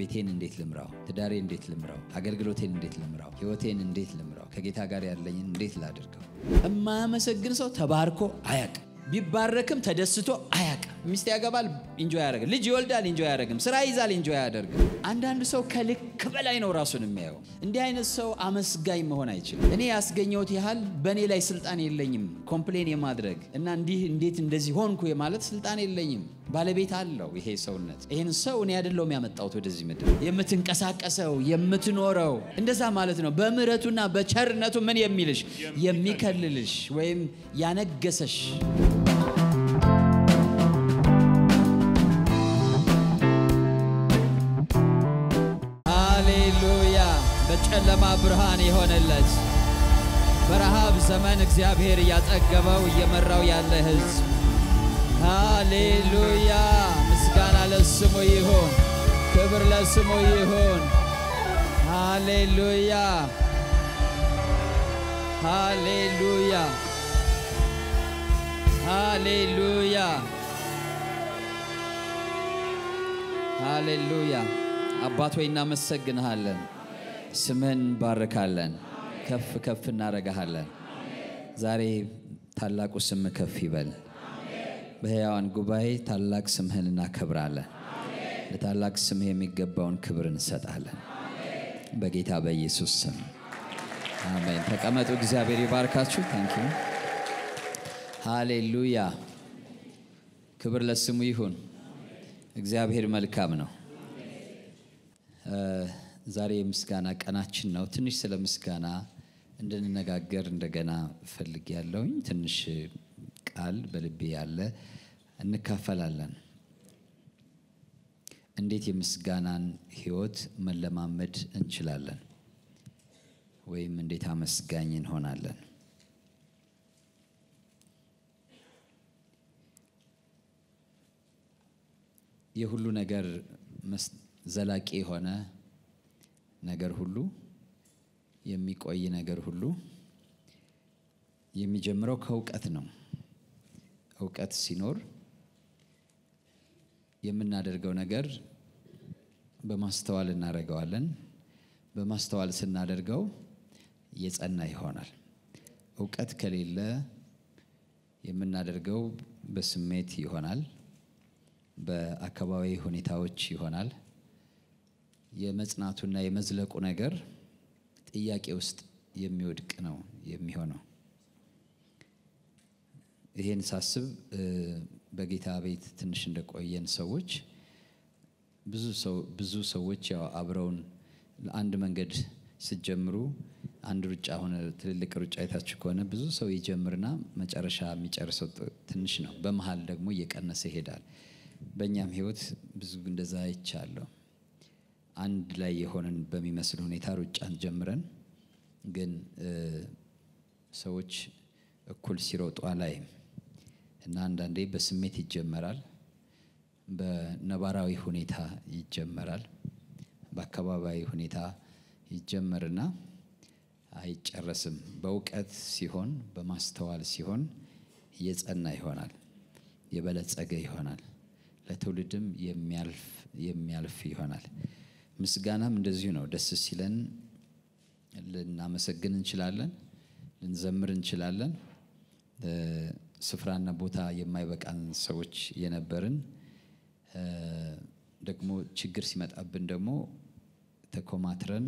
ቤቴን እንዴት ልምራው? ትዳሬ እንዴት ልምራው? አገልግሎቴን እንዴት ልምራው? ህይወቴን እንዴት ልምራው? ከጌታ ጋር ያለኝን እንዴት ላድርገው? የማያመሰግን ሰው ተባርኮ አያቅ ቢባረክም ተደስቶ አያቅ ሚስት ያገባል፣ እንጆ ያደረግ ልጅ ይወልዳል፣ እንጆ ያደረግም ስራ ይዛል፣ እንጆ ያደርግ አንዳንድ ሰው ከልክ በላይ ነው ራሱን የሚያየው። እንዲህ አይነት ሰው አመስጋኝ መሆን አይችልም። እኔ ያስገኘውት ያህል በእኔ ላይ ስልጣን የለኝም ኮምፕሌን የማድረግ እና እንዲህ እንዴት እንደዚህ ሆንኩ የማለት ስልጣን የለኝም። ባለቤት አለው ይሄ ሰውነት። ይህን ሰው እኔ አይደለሁም ያመጣሁት ወደዚህ ምድር። የምትንቀሳቀሰው የምትኖረው እንደዛ ማለት ነው። በምሕረቱና በቸርነቱ ምን የሚልሽ የሚከልልሽ ወይም ያነገሰሽ ሃሌሉያ! በጨለማ ብርሃን የሆነለት በረሃብ ዘመን እግዚአብሔር እያጠገበው እየመራው ያለ ህዝብ ሃሌሉያ። ምስጋና ለስሙ ይሁን፣ ክብር ለስሙ ይሁን። ሃሌሉያ ሃሌሉያ ሃሌሉያ ሃሌሉያ። አባት ሆይ እናመሰግንሃለን፣ ስምህን እንባርካለን፣ ከፍ ከፍ እናረግሃለን። ዛሬ ታላቁ ስም ከፍ ይበል። በሕያዋን ጉባኤ ታላቅ ስምህን እናከብራለን። ለታላቅ ስምህ የሚገባውን ክብር እንሰጣለን። በጌታ በኢየሱስ ስም አሜን። ተቀመጡ። እግዚአብሔር ይባርካችሁ። ታንኪዩ። ሃሌሉያ። ክብር ለስሙ ይሁን። እግዚአብሔር መልካም ነው። ዛሬ የምስጋና ቀናችን ነው። ትንሽ ስለ ምስጋና እንድንነጋገር እንደገና ፈልግ ያለውኝ ትንሽ ቃል በልቤ ያለ እንካፈላለን። እንዴት የምስጋናን ህይወት መለማመድ እንችላለን? ወይም እንዴት አመስጋኝ እንሆናለን? የሁሉ ነገር ዘላቂ የሆነ ነገር ሁሉ የሚቆይ ነገር ሁሉ የሚጀምረው ከእውቀት ነው። እውቀት ሲኖር የምናደርገው ነገር በማስተዋል እናደርገዋለን። በማስተዋል ስናደርገው የጸና ይሆናል። እውቀት ከሌለ የምናደርገው በስሜት ይሆናል፣ በአካባቢ ሁኔታዎች ይሆናል። የመጽናቱና የመዝለቁ ነገር ጥያቄ ውስጥ የሚወድቅ ነው የሚሆነው። ይሄን ሳስብ በጌታ ቤት ትንሽ እንደቆየን ሰዎች ብዙ ሰዎች ያው አብረውን ለአንድ መንገድ ስጀምሩ አንድ ሩጫ ሆነ ትልልቅ ሩጫ የታችሁ ከሆነ ብዙ ሰው ይጀምርና መጨረሻ የሚጨርሰው ትንሽ ነው። በመሀል ደግሞ እየቀነሰ ይሄዳል። በእኛም ህይወት ብዙ እንደዛ ይቻለሁ አንድ ላይ የሆንን በሚመስል ሁኔታ ሩጫን ጀምረን ግን ሰዎች እኩል ሲሮጡ አላይም። እና አንዳንዴ በስሜት ይጀመራል፣ በነባራዊ ሁኔታ ይጀመራል፣ በአካባቢዊ ሁኔታ ይጀመርና አይጨረስም። በእውቀት ሲሆን፣ በማስተዋል ሲሆን የጸና ይሆናል፣ የበለጸገ ይሆናል፣ ለትውልድም የሚያልፍ ይሆናል። ምስጋናም እንደዚሁ ነው። ደስ ሲለን ልናመሰግን እንችላለን፣ ልንዘምር እንችላለን። ስፍራና ቦታ የማይበቃን ሰዎች የነበርን ደግሞ ችግር ሲመጣብን ደግሞ ተኮማትረን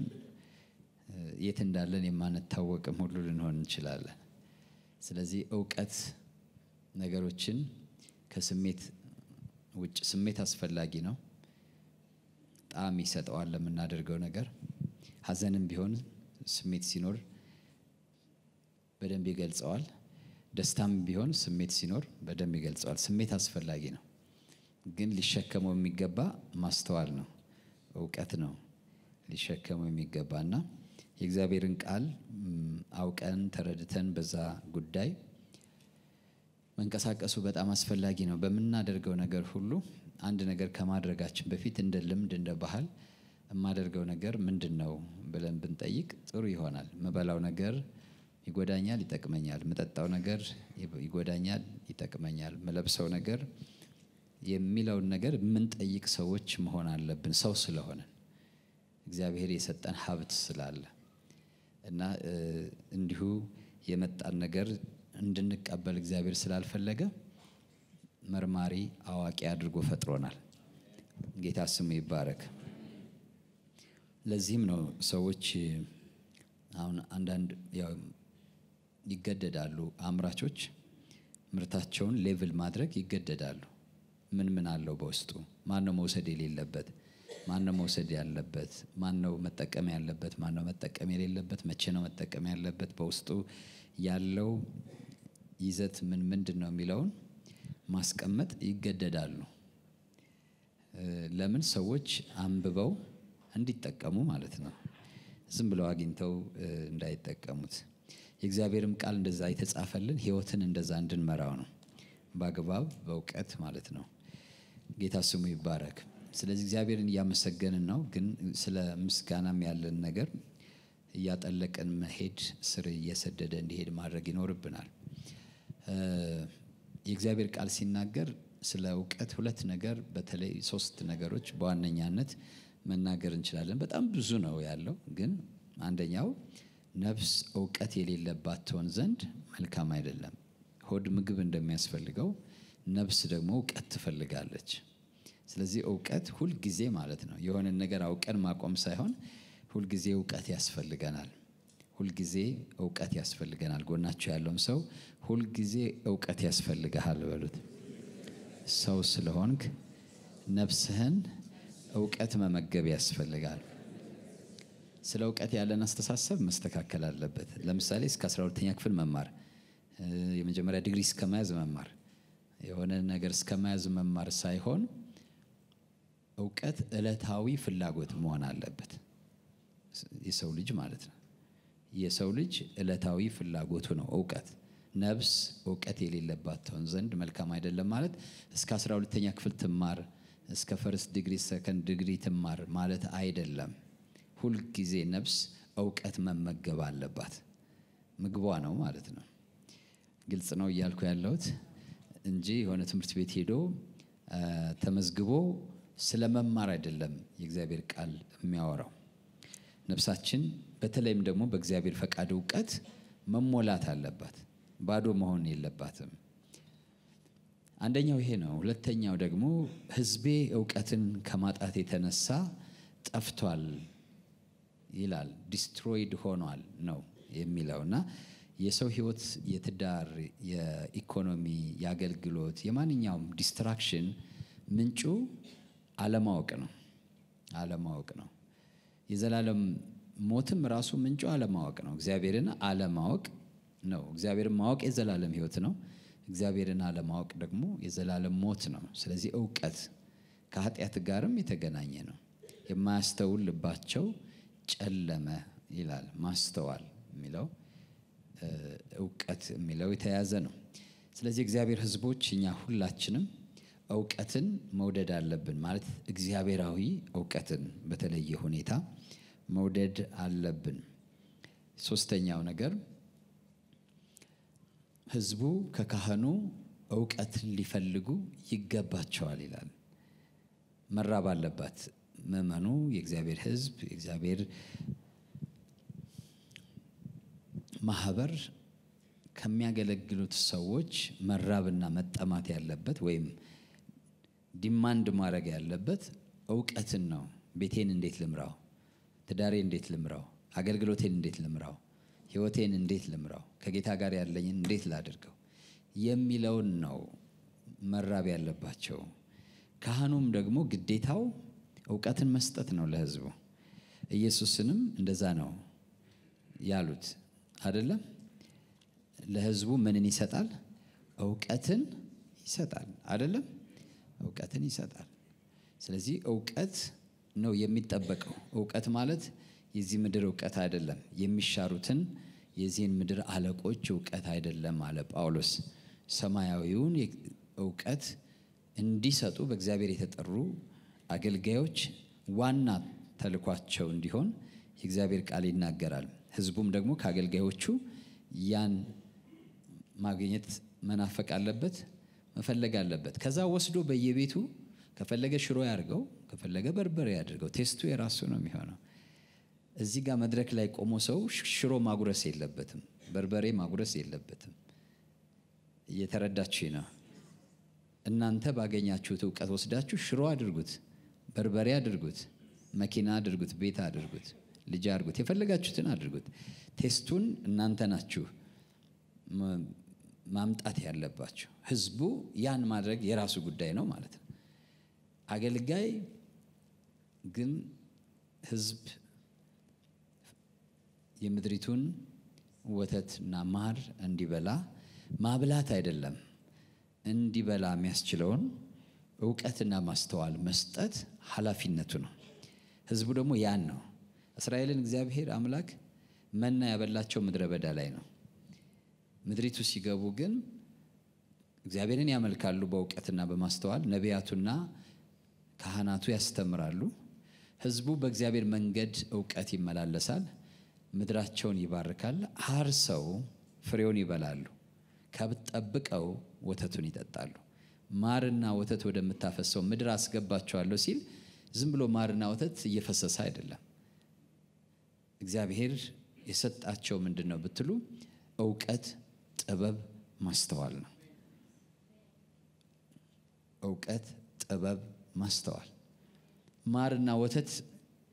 የት እንዳለን የማንታወቅም ሁሉ ልንሆን እንችላለን። ስለዚህ እውቀት ነገሮችን ከስሜት ውጭ ስሜት አስፈላጊ ነው፣ ጣዕም ይሰጠዋል ለምናደርገው ነገር። ሀዘንም ቢሆን ስሜት ሲኖር በደንብ ይገልጸዋል። ደስታም ቢሆን ስሜት ሲኖር በደንብ ይገልጸዋል። ስሜት አስፈላጊ ነው፣ ግን ሊሸከመው የሚገባ ማስተዋል ነው፣ እውቀት ነው ሊሸከመው የሚገባ እና የእግዚአብሔርን ቃል አውቀን ተረድተን በዛ ጉዳይ መንቀሳቀሱ በጣም አስፈላጊ ነው። በምናደርገው ነገር ሁሉ አንድ ነገር ከማድረጋችን በፊት እንደ ልምድ እንደ ባህል የማደርገው ነገር ምንድን ነው ብለን ብንጠይቅ ጥሩ ይሆናል። የምበላው ነገር ይጎዳኛል፣ ይጠቅመኛል፣ የምጠጣው ነገር ይጎዳኛል፣ ይጠቅመኛል፣ የምለብሰው ነገር የሚለውን ነገር የምንጠይቅ ሰዎች መሆን አለብን። ሰው ስለሆነን እግዚአብሔር የሰጠን ሀብት ስላለ እና እንዲሁ የመጣን ነገር እንድንቀበል እግዚአብሔር ስላልፈለገ መርማሪ አዋቂ አድርጎ ፈጥሮናል። ጌታ ስሙ ይባረክ። ለዚህም ነው ሰዎች አሁን አንዳንድ ይገደዳሉ። አምራቾች ምርታቸውን ሌቭል ማድረግ ይገደዳሉ። ምን ምን አለው በውስጡ? ማነው መውሰድ የሌለበት? ማነው መውሰድ ያለበት? ማነው መጠቀም ያለበት? ማነው መጠቀም የሌለበት? መቼ ነው መጠቀም ያለበት? በውስጡ ያለው ይዘት ምን ምንድን ነው የሚለውን ማስቀመጥ ይገደዳሉ። ለምን? ሰዎች አንብበው እንዲጠቀሙ ማለት ነው። ዝም ብለው አግኝተው እንዳይጠቀሙት የእግዚአብሔርም ቃል እንደዛ የተጻፈልን ህይወትን እንደዛ እንድንመራው ነው በአግባብ በእውቀት ማለት ነው ጌታ ስሙ ይባረክ ስለዚህ እግዚአብሔርን እያመሰገንን ነው ግን ስለ ምስጋናም ያለን ነገር እያጠለቅን መሄድ ስር እየሰደደ እንዲሄድ ማድረግ ይኖርብናል የእግዚአብሔር ቃል ሲናገር ስለ እውቀት ሁለት ነገር በተለይ ሶስት ነገሮች በዋነኛነት መናገር እንችላለን በጣም ብዙ ነው ያለው ግን አንደኛው ነፍስ እውቀት የሌለባት ትሆን ዘንድ መልካም አይደለም። ሆድ ምግብ እንደሚያስፈልገው ነፍስ ደግሞ እውቀት ትፈልጋለች። ስለዚህ እውቀት ሁልጊዜ ማለት ነው የሆነን ነገር አውቀን ማቆም ሳይሆን ሁልጊዜ እውቀት ያስፈልገናል። ሁልጊዜ እውቀት ያስፈልገናል። ጎናቸው ያለውም ሰው ሁልጊዜ እውቀት ያስፈልግሃል በሉት። ሰው ስለሆንክ ነፍስህን እውቀት መመገብ ያስፈልጋል። ስለ እውቀት ያለን አስተሳሰብ መስተካከል አለበት። ለምሳሌ እስከ 12ኛ ክፍል መማር፣ የመጀመሪያ ዲግሪ እስከመያዝ መማር፣ የሆነ ነገር እስከመያዝ መማር ሳይሆን እውቀት እለታዊ ፍላጎት መሆን አለበት። የሰው ልጅ ማለት ነው። የሰው ልጅ እለታዊ ፍላጎቱ ነው እውቀት። ነብስ እውቀት የሌለባት ትሆን ዘንድ መልካም አይደለም ማለት እስከ 12ኛ ክፍል ትማር፣ እስከ ፈርስት ዲግሪ ሰከንድ ዲግሪ ትማር ማለት አይደለም። ሁልጊዜ ነፍስ እውቀት መመገብ አለባት። ምግቧ ነው ማለት ነው። ግልጽ ነው እያልኩ ያለሁት እንጂ የሆነ ትምህርት ቤት ሄዶ ተመዝግቦ ስለ መማር አይደለም የእግዚአብሔር ቃል የሚያወራው። ነፍሳችን በተለይም ደግሞ በእግዚአብሔር ፈቃድ እውቀት መሞላት አለባት። ባዶ መሆን የለባትም። አንደኛው ይሄ ነው። ሁለተኛው ደግሞ ህዝቤ እውቀትን ከማጣት የተነሳ ጠፍቷል ይላል ዲስትሮይድ ሆኗል ነው የሚለው እና የሰው ህይወት የትዳር፣ የኢኮኖሚ፣ የአገልግሎት፣ የማንኛውም ዲስትራክሽን ምንጩ አለማወቅ ነው። አለማወቅ ነው። የዘላለም ሞትም ራሱ ምንጩ አለማወቅ ነው። እግዚአብሔርን አለማወቅ ነው። እግዚአብሔርን ማወቅ የዘላለም ህይወት ነው። እግዚአብሔርን አለማወቅ ደግሞ የዘላለም ሞት ነው። ስለዚህ እውቀት ከኃጢአት ጋርም የተገናኘ ነው። የማያስተውል ልባቸው ጨለመ ይላል። ማስተዋል የሚለው እውቀት የሚለው የተያዘ ነው። ስለዚህ እግዚአብሔር ህዝቦች እኛ ሁላችንም እውቀትን መውደድ አለብን። ማለት እግዚአብሔራዊ እውቀትን በተለየ ሁኔታ መውደድ አለብን። ሶስተኛው ነገር ህዝቡ ከካህኑ እውቀትን ሊፈልጉ ይገባቸዋል ይላል። መራብ አለባት ምእመኑ የእግዚአብሔር ህዝብ የእግዚአብሔር ማህበር ከሚያገለግሉት ሰዎች መራብና መጠማት ያለበት ወይም ዲማንድ ማድረግ ያለበት እውቀትን ነው። ቤቴን እንዴት ልምራው? ትዳሬ እንዴት ልምራው? አገልግሎቴን እንዴት ልምራው? ህይወቴን እንዴት ልምራው? ከጌታ ጋር ያለኝን እንዴት ላድርገው? የሚለውን ነው መራብ ያለባቸው። ካህኑም ደግሞ ግዴታው እውቀትን መስጠት ነው ለህዝቡ። ኢየሱስንም እንደዛ ነው ያሉት አይደለም። ለህዝቡ ምንን ይሰጣል? እውቀትን ይሰጣል አይደለም። እውቀትን ይሰጣል። ስለዚህ እውቀት ነው የሚጠበቀው። እውቀት ማለት የዚህ ምድር እውቀት አይደለም። የሚሻሩትን የዚህን ምድር አለቆች እውቀት አይደለም አለ ጳውሎስ። ሰማያዊውን እውቀት እንዲሰጡ በእግዚአብሔር የተጠሩ አገልጋዮች ዋና ተልኳቸው እንዲሆን የእግዚአብሔር ቃል ይናገራል። ህዝቡም ደግሞ ከአገልጋዮቹ ያን ማግኘት መናፈቅ አለበት፣ መፈለግ አለበት። ከዛ ወስዶ በየቤቱ ከፈለገ ሽሮ ያድርገው፣ ከፈለገ በርበሬ ያድርገው። ቴስቱ የራሱ ነው የሚሆነው። እዚህ ጋር መድረክ ላይ ቆሞ ሰው ሽሮ ማጉረስ የለበትም፣ በርበሬ ማጉረስ የለበትም። እየተረዳችሁ ነው። እናንተ ባገኛችሁት እውቀት ወስዳችሁ ሽሮ አድርጉት። በርበሬ አድርጉት፣ መኪና አድርጉት፣ ቤት አድርጉት፣ ልጅ አድርጉት፣ የፈለጋችሁትን አድርጉት። ቴስቱን እናንተ ናችሁ ማምጣት ያለባችሁ። ህዝቡ ያን ማድረግ የራሱ ጉዳይ ነው ማለት ነው። አገልጋይ ግን ህዝብ የምድሪቱን ወተትና ማር እንዲበላ ማብላት አይደለም እንዲበላ የሚያስችለውን እውቀትና ማስተዋል መስጠት ኃላፊነቱ ነው። ህዝቡ ደግሞ ያን ነው። እስራኤልን እግዚአብሔር አምላክ መና ያበላቸው ምድረ በዳ ላይ ነው። ምድሪቱ ሲገቡ ግን እግዚአብሔርን ያመልካሉ በእውቀትና በማስተዋል ነቢያቱና ካህናቱ ያስተምራሉ። ህዝቡ በእግዚአብሔር መንገድ እውቀት ይመላለሳል፣ ምድራቸውን ይባርካል፣ አርሰው ፍሬውን ይበላሉ፣ ከብት ጠብቀው ወተቱን ይጠጣሉ። ማርና ወተት ወደምታፈሰው ምድር አስገባቸዋለሁ ሲል ዝም ብሎ ማርና ወተት እየፈሰሰ አይደለም። እግዚአብሔር የሰጣቸው ምንድን ነው ብትሉ እውቀት፣ ጥበብ፣ ማስተዋል ነው። እውቀት፣ ጥበብ፣ ማስተዋል። ማርና ወተት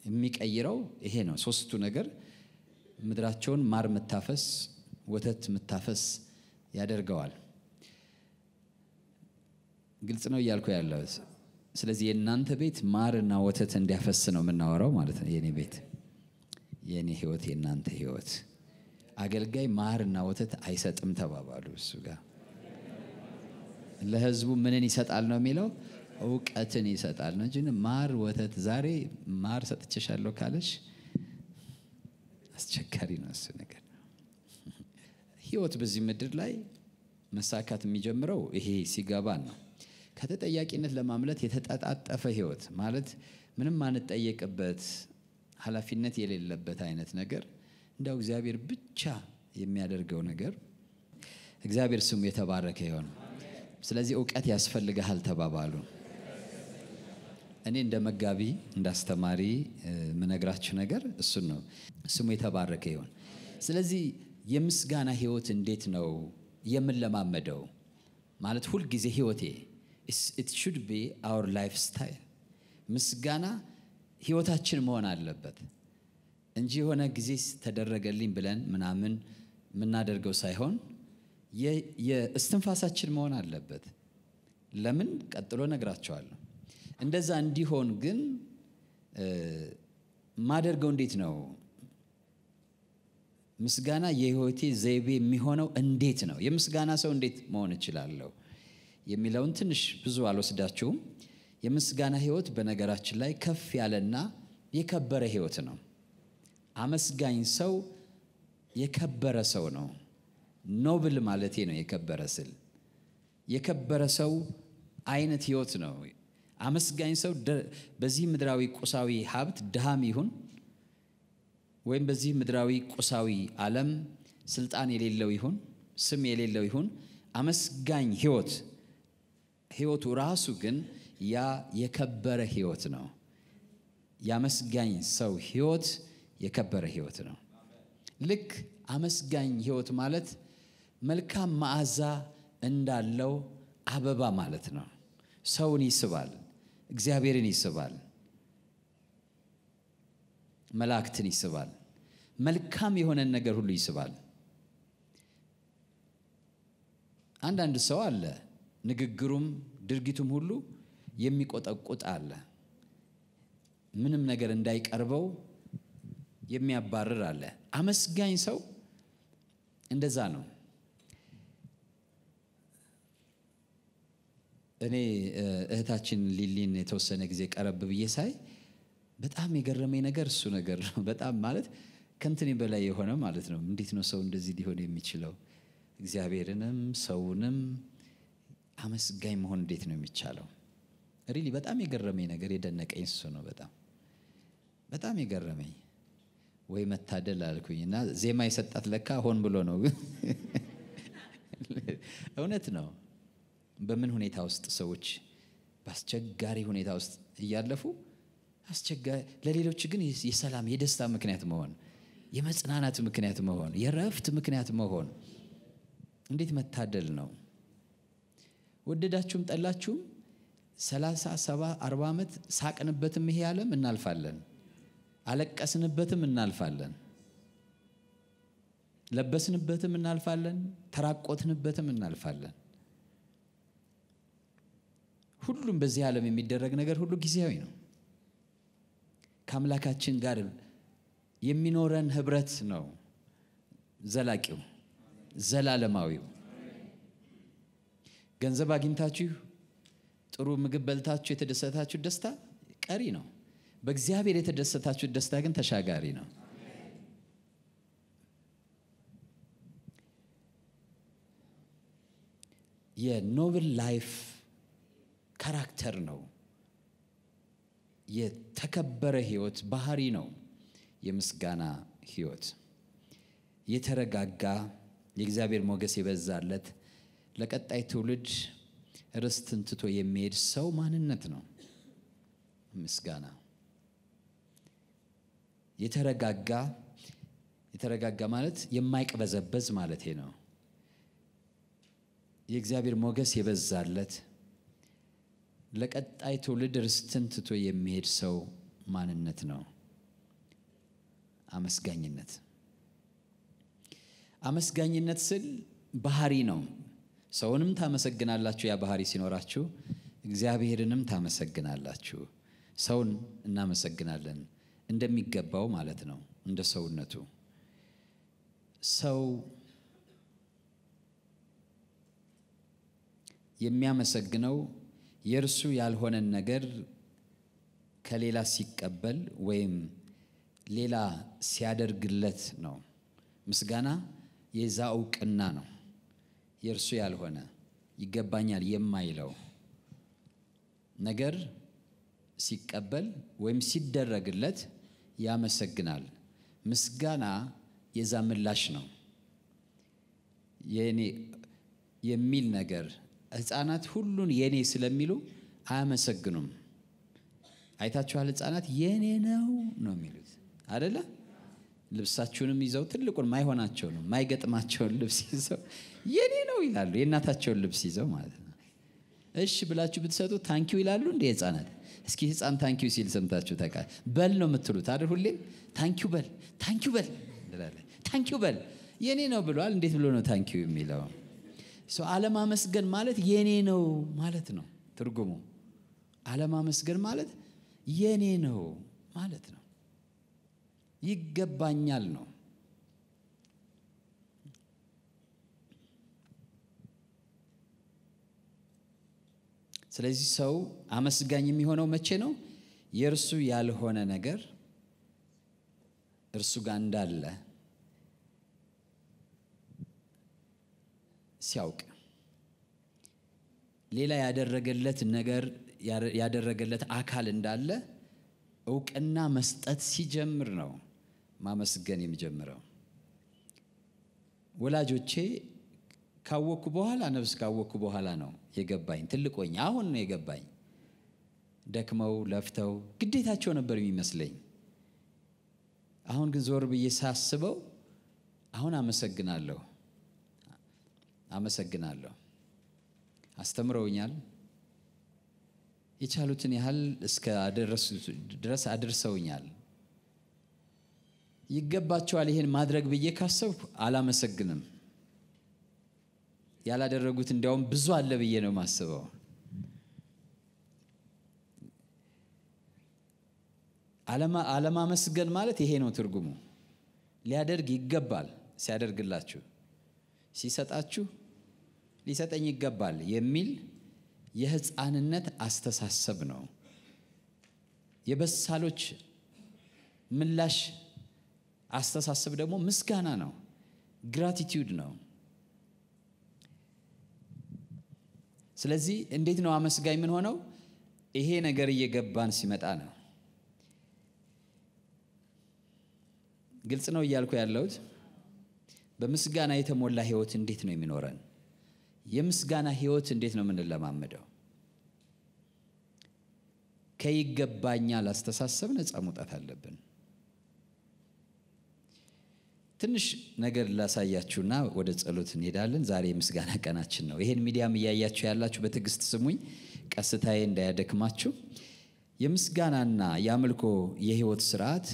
የሚቀይረው ይሄ ነው። ሶስቱ ነገር ምድራቸውን ማር ምታፈስ፣ ወተት ምታፈስ ያደርገዋል። ግልጽ ነው እያልኩ ያለው። ስለዚህ የእናንተ ቤት ማርና ወተት እንዲያፈስ ነው የምናወራው ማለት ነው። የኔ ቤት፣ የኔ ህይወት፣ የእናንተ ህይወት። አገልጋይ ማርና ወተት አይሰጥም ተባባሉ። እሱ ጋር ለህዝቡ ምንን ይሰጣል ነው የሚለው እውቀትን ይሰጣል ነው እንጂ ማር ወተት፣ ዛሬ ማር ሰጥቼሻለሁ ካለሽ አስቸጋሪ ነው እሱ ነገር። ህይወት በዚህ ምድር ላይ መሳካት የሚጀምረው ይሄ ሲገባን ነው። ከተጠያቂነት ለማምለት የተጠጣጠፈ ህይወት ማለት ምንም ማንጠየቅበት ኃላፊነት የሌለበት አይነት ነገር እንደው እግዚአብሔር ብቻ የሚያደርገው ነገር እግዚአብሔር ስሙ የተባረከ ይሆን። ስለዚህ እውቀት ያስፈልግሃል ተባባሉ። እኔ እንደ መጋቢ እንደ አስተማሪ ምነግራችሁ ነገር እሱን ነው። ስሙ የተባረከ ይሆን። ስለዚህ የምስጋና ህይወት እንዴት ነው የምንለማመደው? ማለት ሁልጊዜ ህይወቴ ኢት ሹድ ቢ አውር ላይፍ ስታይል ምስጋና ህይወታችን መሆን አለበት እንጂ የሆነ ጊዜ ተደረገልኝ ብለን ምናምን የምናደርገው ሳይሆን የእስትንፋሳችን መሆን አለበት ለምን ቀጥሎ ነግራቸዋለሁ እንደዛ እንዲሆን ግን ማደርገው እንዴት ነው ምስጋና የህይወቴ ዘይቤ የሚሆነው እንዴት ነው የምስጋና ሰው እንዴት መሆን እችላለሁ የሚለውን ትንሽ ብዙ አልወስዳችሁም። የምስጋና ህይወት በነገራችን ላይ ከፍ ያለና የከበረ ህይወት ነው። አመስጋኝ ሰው የከበረ ሰው ነው። ኖብል ማለቴ ነው። የከበረ ስል የከበረ ሰው አይነት ህይወት ነው። አመስጋኝ ሰው በዚህ ምድራዊ ቁሳዊ ሀብት ድሃም ይሁን ወይም በዚህ ምድራዊ ቁሳዊ ዓለም ስልጣን የሌለው ይሁን ስም የሌለው ይሁን አመስጋኝ ህይወት ህይወቱ ራሱ ግን ያ የከበረ ህይወት ነው። የአመስጋኝ ሰው ህይወት የከበረ ህይወት ነው። ልክ አመስጋኝ ህይወት ማለት መልካም መዓዛ እንዳለው አበባ ማለት ነው። ሰውን ይስባል፣ እግዚአብሔርን ይስባል፣ መላእክትን ይስባል፣ መልካም የሆነን ነገር ሁሉ ይስባል። አንዳንድ ሰው አለ ንግግሩም ድርጊቱም ሁሉ የሚቆጠቁጥ አለ። ምንም ነገር እንዳይቀርበው የሚያባርር አለ። አመስጋኝ ሰው እንደዛ ነው። እኔ እህታችን ሊሊን የተወሰነ ጊዜ ቀረብ ብዬ ሳይ በጣም የገረመኝ ነገር እሱ ነገር ነው። በጣም ማለት ከንትን በላይ የሆነ ማለት ነው። እንዴት ነው ሰው እንደዚህ ሊሆን የሚችለው? እግዚአብሔርንም ሰውንም አመስጋኝ መሆን እንዴት ነው የሚቻለው? ሪሊ በጣም የገረመኝ ነገር የደነቀኝ እሱ ነው። በጣም በጣም የገረመኝ ወይ መታደል አልኩኝ እና ዜማ የሰጣት ለካ ሆን ብሎ ነው። እውነት ነው። በምን ሁኔታ ውስጥ ሰዎች በአስቸጋሪ ሁኔታ ውስጥ እያለፉ አስቸጋሪ ለሌሎች ግን የሰላም የደስታ ምክንያት መሆን የመጽናናት ምክንያት መሆን የረፍት ምክንያት መሆን እንዴት መታደል ነው። ወደዳችሁም ጠላችሁም ሰላሳ 70 አርባ ዓመት ሳቅንበትም ይሄ ዓለም እናልፋለን፣ አለቀስንበትም እናልፋለን፣ ለበስንበትም እናልፋለን፣ ተራቆትንበትም እናልፋለን። ሁሉም በዚህ ዓለም የሚደረግ ነገር ሁሉ ጊዜያዊ ነው። ከአምላካችን ጋር የሚኖረን ህብረት ነው ዘላቂው፣ ዘላለማዊው ገንዘብ አግኝታችሁ ጥሩ ምግብ በልታችሁ የተደሰታችሁ ደስታ ቀሪ ነው። በእግዚአብሔር የተደሰታችሁ ደስታ ግን ተሻጋሪ ነው። የኖብል ላይፍ ካራክተር ነው። የተከበረ ህይወት ባህሪ ነው። የምስጋና ህይወት የተረጋጋ የእግዚአብሔር ሞገስ የበዛለት ለቀጣይ ትውልድ ርስትን ትቶ የሚሄድ ሰው ማንነት ነው ምስጋና የተረጋጋ የተረጋጋ ማለት የማይቅበዘበዝ ማለት ነው የእግዚአብሔር ሞገስ የበዛለት ለቀጣይ ትውልድ ርስትን ትቶ የሚሄድ ሰው ማንነት ነው አመስጋኝነት አመስጋኝነት ስል ባህሪ ነው ሰውንም ታመሰግናላችሁ ያ ባህሪ ሲኖራችሁ፣ እግዚአብሔርንም ታመሰግናላችሁ። ሰውን እናመሰግናለን እንደሚገባው ማለት ነው፣ እንደ ሰውነቱ ሰው የሚያመሰግነው የእርሱ ያልሆነን ነገር ከሌላ ሲቀበል ወይም ሌላ ሲያደርግለት ነው። ምስጋና የዛ እውቅና ነው። የእርሱ ያልሆነ ይገባኛል የማይለው ነገር ሲቀበል ወይም ሲደረግለት ያመሰግናል። ምስጋና የዛ ምላሽ ነው። የኔ የሚል ነገር ህፃናት ሁሉን የኔ ስለሚሉ አያመሰግኑም። አይታችኋል። ህፃናት የኔ ነው ነው የሚሉት አደለም ልብሳችሁንም ይዘው ትልቁን ማይሆናቸውን ማይገጥማቸውን ልብስ ይዘው የኔ ነው ይላሉ። የእናታቸውን ልብስ ይዘው ማለት ነው። እሺ ብላችሁ ብትሰጡ ታንኪው ይላሉ። እንደ ህፃናት እስኪ ህፃን ታንኪው ሲል ሰምታችሁ ተቃ በል ነው የምትሉት አይደል? ሁሌ ታንኪው በል ታንኪው በል ታንኪው በል የኔ ነው ብሏል። እንዴት ብሎ ነው ታንኪው የሚለው? ሰው አለማመስገን ማለት የኔ ነው ማለት ነው ትርጉሙ። አለማመስገን ማለት የኔ ነው ማለት ነው። ይገባኛል ነው። ስለዚህ ሰው አመስጋኝ የሚሆነው መቼ ነው? የእርሱ ያልሆነ ነገር እርሱ ጋር እንዳለ ሲያውቅ ሌላ ያደረገለት ነገር ያደረገለት አካል እንዳለ እውቅና መስጠት ሲጀምር ነው። ማመስገን የምጀምረው። ወላጆቼ ካወቅኩ በኋላ ነፍስ ካወቅኩ በኋላ ነው የገባኝ። ትልቆኝ አሁን ነው የገባኝ። ደክመው ለፍተው ግዴታቸው ነበር የሚመስለኝ። አሁን ግን ዞር ብዬ ሳስበው አሁን አመሰግናለሁ አመሰግናለሁ። አስተምረውኛል። የቻሉትን ያህል እስከ ድረስ አድርሰውኛል። ይገባቸዋል ይሄን ማድረግ ብዬ ካሰብኩ አላመሰግንም ያላደረጉት እንዲያውም ብዙ አለ ብዬ ነው ማስበው አለማመስገን ማለት ይሄ ነው ትርጉሙ ሊያደርግ ይገባል ሲያደርግላችሁ ሲሰጣችሁ ሊሰጠኝ ይገባል የሚል የህፃንነት አስተሳሰብ ነው የበሳሎች ምላሽ አስተሳሰብ ደግሞ ምስጋና ነው ግራቲቲዩድ ነው ስለዚህ እንዴት ነው አመስጋኝ ምን ሆነው ይሄ ነገር እየገባን ሲመጣ ነው ግልጽ ነው እያልኩ ያለሁት በምስጋና የተሞላ ህይወት እንዴት ነው የሚኖረን የምስጋና ህይወት እንዴት ነው የምንለማመደው ከይገባኛል አስተሳሰብ ነፃ መውጣት አለብን ትንሽ ነገር ላሳያችሁና ወደ ጸሎት እንሄዳለን። ዛሬ የምስጋና ቀናችን ነው። ይሄን ሚዲያም እያያችሁ ያላችሁ በትዕግስት ስሙኝ፣ ቀስታዬ እንዳያደክማችሁ። የምስጋናና የአምልኮ የህይወት ስርዓት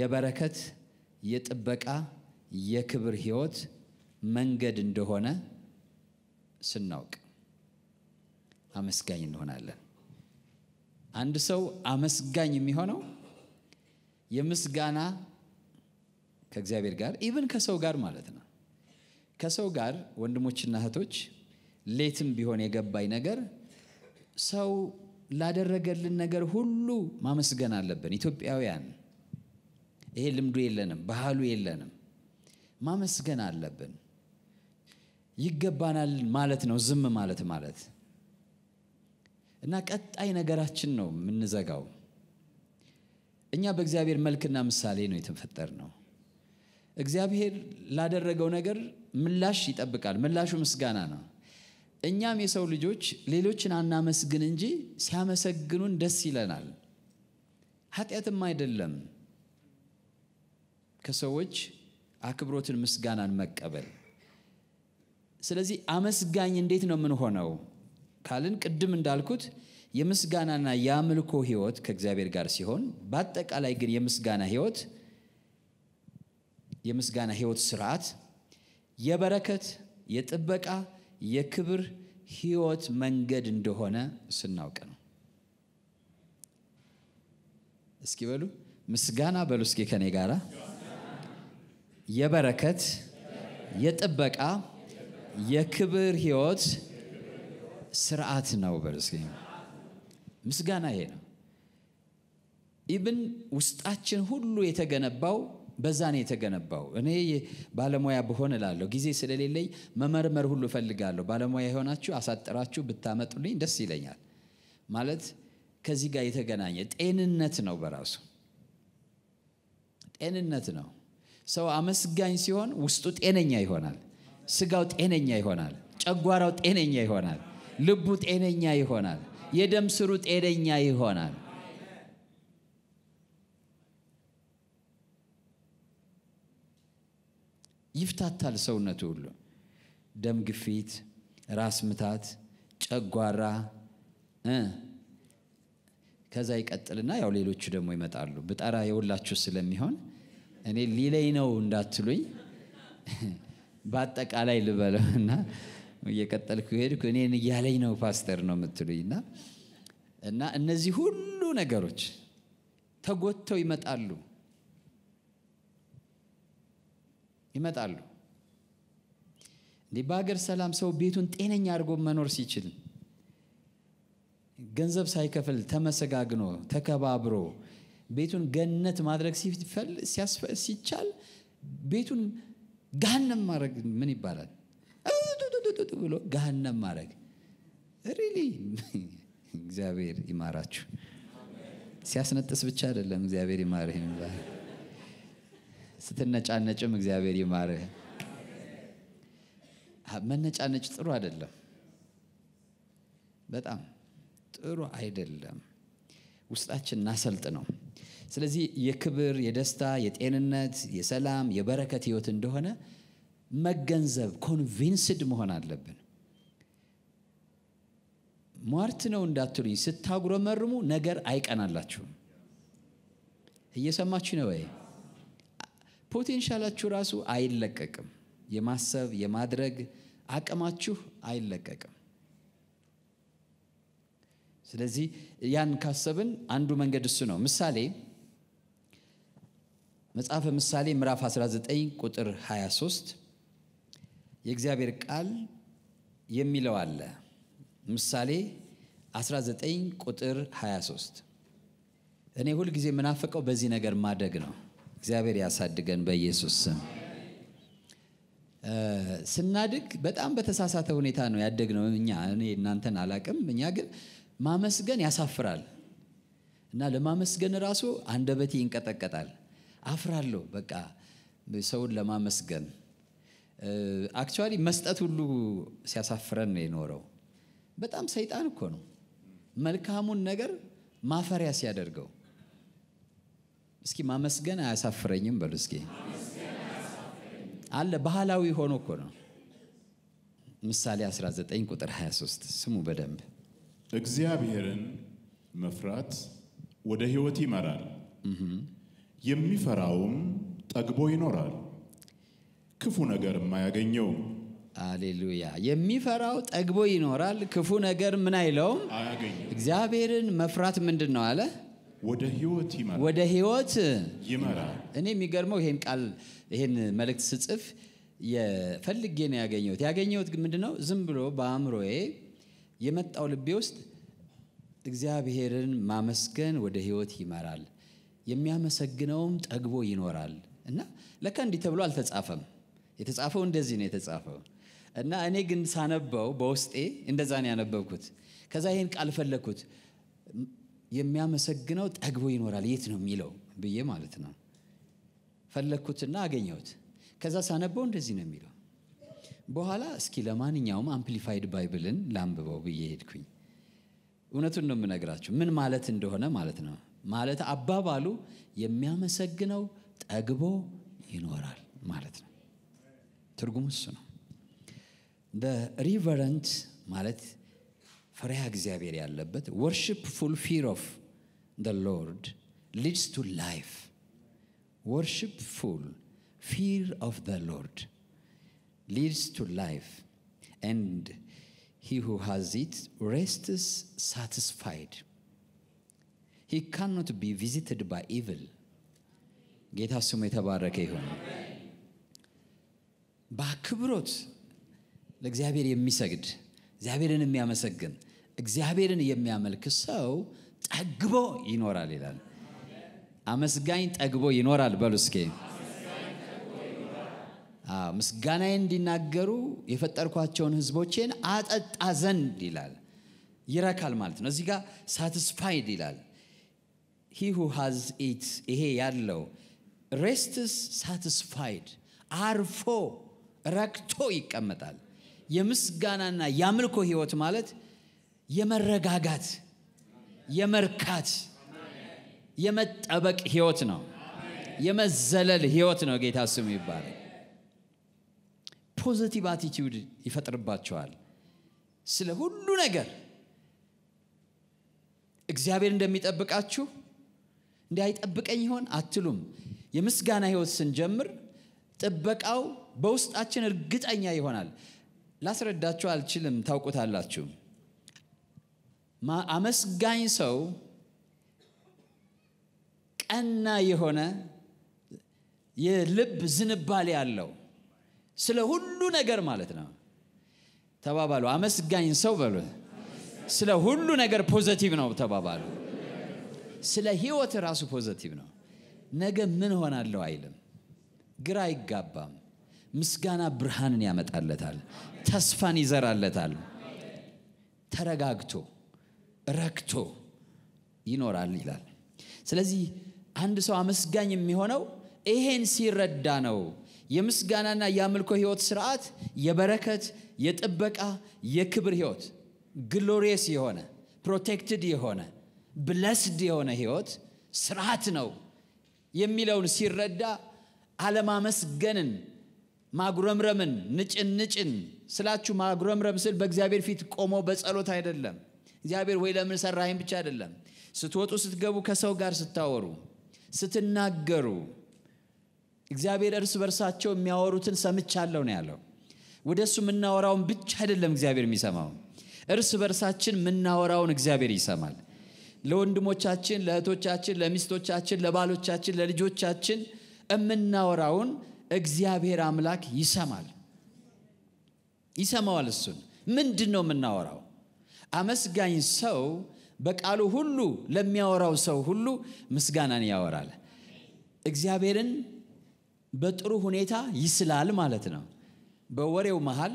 የበረከት የጥበቃ የክብር ህይወት መንገድ እንደሆነ ስናውቅ አመስጋኝ እንሆናለን። አንድ ሰው አመስጋኝ የሚሆነው የምስጋና ከእግዚአብሔር ጋር ኢቨን ከሰው ጋር ማለት ነው ከሰው ጋር ወንድሞችና እህቶች ሌትም ቢሆን የገባኝ ነገር ሰው ላደረገልን ነገር ሁሉ ማመስገን አለብን ኢትዮጵያውያን ይሄ ልምዱ የለንም ባህሉ የለንም ማመስገን አለብን ይገባናል ማለት ነው ዝም ማለት ማለት እና ቀጣይ ነገራችን ነው የምንዘጋው እኛ በእግዚአብሔር መልክና ምሳሌ ነው የተፈጠር ነው እግዚአብሔር ላደረገው ነገር ምላሽ ይጠብቃል። ምላሹ ምስጋና ነው። እኛም የሰው ልጆች ሌሎችን አናመስግን እንጂ ሲያመሰግኑን ደስ ይለናል። ኃጢአትም አይደለም ከሰዎች አክብሮትን፣ ምስጋናን መቀበል። ስለዚህ አመስጋኝ እንዴት ነው የምንሆነው ካልን ቅድም እንዳልኩት የምስጋናና የአምልኮ ህይወት ከእግዚአብሔር ጋር ሲሆን፣ በአጠቃላይ ግን የምስጋና ህይወት የምስጋና ህይወት ስርዓት የበረከት፣ የጥበቃ፣ የክብር ህይወት መንገድ እንደሆነ ስናውቅ ነው። እስኪ በሉ ምስጋና በሉ እስኪ ከኔ ጋራ የበረከት፣ የጥበቃ፣ የክብር ህይወት ስርዓት ነው። በሉ እስኪ ምስጋና ይሄ ነው። ኢብን ውስጣችን ሁሉ የተገነባው በዛ ነው የተገነባው። እኔ ባለሙያ ብሆን እላለሁ። ጊዜ ስለሌለኝ መመርመር ሁሉ እፈልጋለሁ። ባለሙያ የሆናችሁ አሳጥራችሁ ብታመጡልኝ ደስ ይለኛል። ማለት ከዚህ ጋር የተገናኘ ጤንነት ነው፣ በራሱ ጤንነት ነው። ሰው አመስጋኝ ሲሆን ውስጡ ጤነኛ ይሆናል፣ ስጋው ጤነኛ ይሆናል፣ ጨጓራው ጤነኛ ይሆናል፣ ልቡ ጤነኛ ይሆናል፣ የደም ስሩ ጤነኛ ይሆናል። ይፍታታል ሰውነቱ ሁሉ። ደም ግፊት፣ ራስ ምታት፣ ጨጓራ ከዛ ይቀጥልና ያው ሌሎቹ ደግሞ ይመጣሉ። ብጠራ የሁላችሁ ስለሚሆን እኔ ሊለይ ነው እንዳትሉኝ በአጠቃላይ ልበለው እና እየቀጠልኩ ሄድኩ እኔን እያለኝ ነው ፓስተር ነው የምትሉኝ እና እና እነዚህ ሁሉ ነገሮች ተጎተው ይመጣሉ። ይመጣሉ። እንዲህ በሀገር ሰላም ሰው ቤቱን ጤነኛ አድርጎ መኖር ሲችል ገንዘብ ሳይከፍል ተመሰጋግኖ ተከባብሮ ቤቱን ገነት ማድረግ ሲቻል ቤቱን ጋህነም ማድረግ ምን ይባላል? ብሎ ጋህነም ማድረግ ሪሊ እግዚአብሔር ይማራችሁ። ሲያስነጥስ ብቻ አይደለም እግዚአብሔር ይማርህ። ስትነጫነጭም እግዚአብሔር ይማርህ። መነጫነጭ ጥሩ አይደለም፣ በጣም ጥሩ አይደለም። ውስጣችን እናሰልጥ ነው። ስለዚህ የክብር የደስታ የጤንነት የሰላም የበረከት ህይወት እንደሆነ መገንዘብ ኮንቪንስድ መሆን አለብን። ሟርት ነው እንዳትሉኝ፣ ስታጉረመርሙ ነገር አይቀናላችሁም። እየሰማችሁ ነው ወይ? ፖቴንሻላችሁ ራሱ አይለቀቅም። የማሰብ የማድረግ አቅማችሁ አይለቀቅም። ስለዚህ ያን ካሰብን አንዱ መንገድ እሱ ነው። ምሳሌ መጽሐፈ ምሳሌ ምዕራፍ 19 ቁጥር 23 የእግዚአብሔር ቃል የሚለው አለ። ምሳሌ 19 ቁጥር 23 እኔ ሁልጊዜ የምናፈቀው በዚህ ነገር ማደግ ነው። እግዚአብሔር ያሳድገን በኢየሱስ ስም። ስናድግ በጣም በተሳሳተ ሁኔታ ነው ያደግነው። እኛ እኔ እናንተን አላቅም። እኛ ግን ማመስገን ያሳፍራል እና ለማመስገን ራሱ አንደበቴ ይንቀጠቀጣል፣ አፍራለሁ። በቃ ሰውን ለማመስገን አክቹዋሊ መስጠት ሁሉ ሲያሳፍረን ነው የኖረው። በጣም ሰይጣን እኮ ነው መልካሙን ነገር ማፈሪያ ሲያደርገው እስኪ ማመስገን አያሳፍረኝም በሉ እስኪ አለ ባህላዊ ሆኖ እኮ ነው ምሳሌ 19 ቁጥር 23 ስሙ በደንብ እግዚአብሔርን መፍራት ወደ ህይወት ይመራል የሚፈራውም ጠግቦ ይኖራል ክፉ ነገር አያገኘውም አሌሉያ የሚፈራው ጠግቦ ይኖራል ክፉ ነገር ምን አይለውም እግዚአብሔርን መፍራት ምንድን ነው አለ ወደ ህይወት ይመራል። ወደ ህይወት ይመራል። እኔ የሚገርመው ይሄን ቃል ይሄን መልእክት ስጽፍ የፈልጌ ነው ያገኘሁት። ያገኘሁት ግን ምንድነው ዝም ብሎ በአእምሮዬ የመጣው ልቤ ውስጥ እግዚአብሔርን ማመስገን ወደ ህይወት ይመራል፣ የሚያመሰግነውም ጠግቦ ይኖራል እና ለካ እንዲህ ተብሎ አልተጻፈም። የተጻፈው እንደዚህ ነው የተጻፈው እና እኔ ግን ሳነበው በውስጤ እንደዛ ነው ያነበብኩት። ከዛ ይህን ቃል ፈለግኩት። የሚያመሰግነው ጠግቦ ይኖራል የት ነው የሚለው ብዬ ማለት ነው ፈለግኩትና አገኘሁት ከዛ ሳነበው እንደዚህ ነው የሚለው በኋላ እስኪ ለማንኛውም አምፕሊፋይድ ባይብልን ላንብበው ብዬ ሄድኩኝ እውነቱን ነው የምነግራችሁ ምን ማለት እንደሆነ ማለት ነው ማለት አባባሉ የሚያመሰግነው ጠግቦ ይኖራል ማለት ነው ትርጉም እሱ ነው ሪቨረንት ማለት ፈሪሃ እግዚአብሔር ያለበት ወርሽፕፉል ፊር ኦፍ ደ ሎርድ ሊድስ ቱ ላይፍ ወርሽፕፉል ፊር ኦፍ ደ ሎርድ ሊድስ ቱ ላይፍ ኤንድ he who has it rests satisfied he cannot be visited by evil ጌታ ስሙ የተባረከ ይሁን በአክብሮት ለእግዚአብሔር የሚሰግድ እግዚአብሔርን የሚያመሰግን እግዚአብሔርን የሚያመልክ ሰው ጠግቦ ይኖራል ይላል። አመስጋኝ ጠግቦ ይኖራል። በሉ እስኪ ምስጋናዬ እንዲናገሩ የፈጠርኳቸውን ህዝቦቼን አጠጣ ዘንድ ይላል። ይረካል ማለት ነው። እዚህ ጋር ሳትስፋይድ ይላል። ሂ ሁ ሃዝ ኢት ይሄ ያለው ሬስትስ ሳትስፋይድ አርፎ ረክቶ ይቀመጣል። የምስጋናና የአምልኮ ህይወት ማለት የመረጋጋት የመርካት የመጠበቅ ህይወት ነው። የመዘለል ህይወት ነው። ጌታ ስሙ ይባላል። ፖዘቲቭ አቲቲዩድ ይፈጥርባቸዋል። ስለ ሁሉ ነገር እግዚአብሔር እንደሚጠብቃችሁ እንዲህ አይጠብቀኝ ይሆን አትሉም። የምስጋና ህይወት ስንጀምር ጥበቃው በውስጣችን እርግጠኛ ይሆናል። ላስረዳችሁ አልችልም፣ ታውቁታላችሁም። አመስጋኝ ሰው ቀና የሆነ የልብ ዝንባል ያለው ስለ ሁሉ ነገር ማለት ነው ተባባሉ አመስጋኝ ሰው በሉ ስለ ሁሉ ነገር ፖዘቲቭ ነው ተባባሉ ስለ ህይወት ራሱ ፖዘቲቭ ነው ነገ ምን ሆናለሁ አይልም ግራ አይጋባም ምስጋና ብርሃንን ያመጣለታል ተስፋን ይዘራለታል ተረጋግቶ ረክቶ ይኖራል ይላል ስለዚህ አንድ ሰው አመስጋኝ የሚሆነው ይሄን ሲረዳ ነው የምስጋናና የአምልኮ ህይወት ስርዓት የበረከት የጥበቃ የክብር ህይወት ግሎሪየስ የሆነ ፕሮቴክትድ የሆነ ብለስድ የሆነ ህይወት ስርዓት ነው የሚለውን ሲረዳ አለማመስገንን ማጉረምረምን ንጭን ንጭን ስላችሁ ማጉረምረም ስል በእግዚአብሔር ፊት ቆሞ በጸሎት አይደለም እግዚአብሔር ወይ ለምን ሰራህን ብቻ አይደለም ስትወጡ ስትገቡ ከሰው ጋር ስታወሩ ስትናገሩ እግዚአብሔር እርስ በርሳቸው የሚያወሩትን ሰምቻለሁ ነው ያለው ወደ እሱ የምናወራውን ብቻ አይደለም እግዚአብሔር የሚሰማው እርስ በርሳችን የምናወራውን እግዚአብሔር ይሰማል ለወንድሞቻችን ለእህቶቻችን ለሚስቶቻችን ለባሎቻችን ለልጆቻችን የምናወራውን እግዚአብሔር አምላክ ይሰማል ይሰማዋል እሱን ምንድን ነው የምናወራው አመስጋኝ ሰው በቃሉ ሁሉ ለሚያወራው ሰው ሁሉ ምስጋናን ያወራል። እግዚአብሔርን በጥሩ ሁኔታ ይስላል ማለት ነው። በወሬው መሃል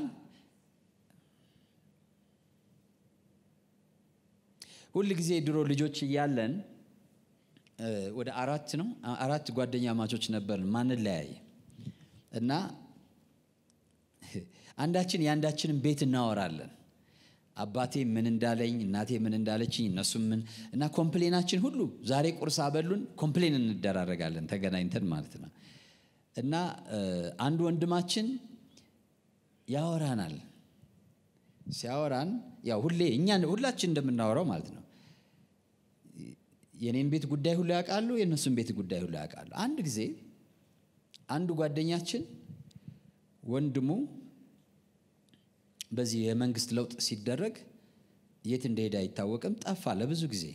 ሁል ጊዜ ድሮ ልጆች እያለን ወደ አራት ነው አራት ጓደኛ ማቾች ነበርን ማንለያይ እና አንዳችን የአንዳችንን ቤት እናወራለን አባቴ ምን እንዳለኝ እናቴ ምን እንዳለችኝ እነሱም ምን እና ኮምፕሌናችን ሁሉ ዛሬ ቁርስ አበሉን ኮምፕሌን እንደራረጋለን ተገናኝተን ማለት ነው እና አንድ ወንድማችን ያወራናል ሲያወራን ያው ሁሌ እኛ ሁላችን እንደምናወራው ማለት ነው የኔን ቤት ጉዳይ ሁሉ ያውቃሉ የእነሱን ቤት ጉዳይ ሁሉ ያውቃሉ አንድ ጊዜ አንዱ ጓደኛችን ወንድሙ በዚህ የመንግስት ለውጥ ሲደረግ የት እንደሄደ አይታወቅም፣ ጠፋ ለብዙ ጊዜ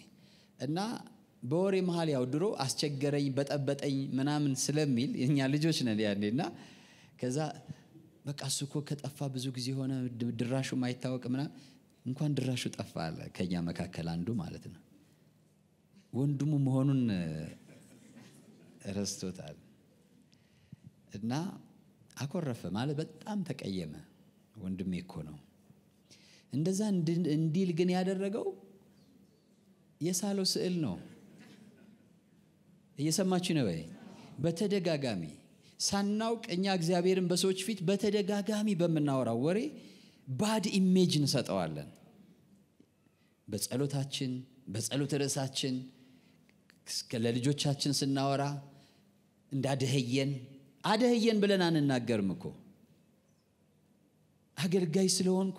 እና በወሬ መሀል ያው ድሮ አስቸገረኝ፣ በጠበጠኝ ምናምን ስለሚል እኛ ልጆች ነን ያኔ እና ከዛ በቃ እሱ እኮ ከጠፋ ብዙ ጊዜ ሆነ፣ ድራሹ ማይታወቅ ምናምን እንኳን ድራሹ ጠፋ አለ ከእኛ መካከል አንዱ ማለት ነው። ወንድሙ መሆኑን ረስቶታል እና አኮረፈ ማለት በጣም ተቀየመ። ወንድሜ እኮ ነው እንደዛ እንዲል ግን ያደረገው የሳለው ስዕል ነው እየሰማችሁ ነው ወይ በተደጋጋሚ ሳናውቅ እኛ እግዚአብሔርን በሰዎች ፊት በተደጋጋሚ በምናወራው ወሬ ባድ ኢሜጅ እንሰጠዋለን በጸሎታችን በጸሎት ርዕሳችን ለልጆቻችን ስናወራ እንዳደህየን አደህየን ብለን አንናገርም እኮ አገልጋይ ስለሆንኩ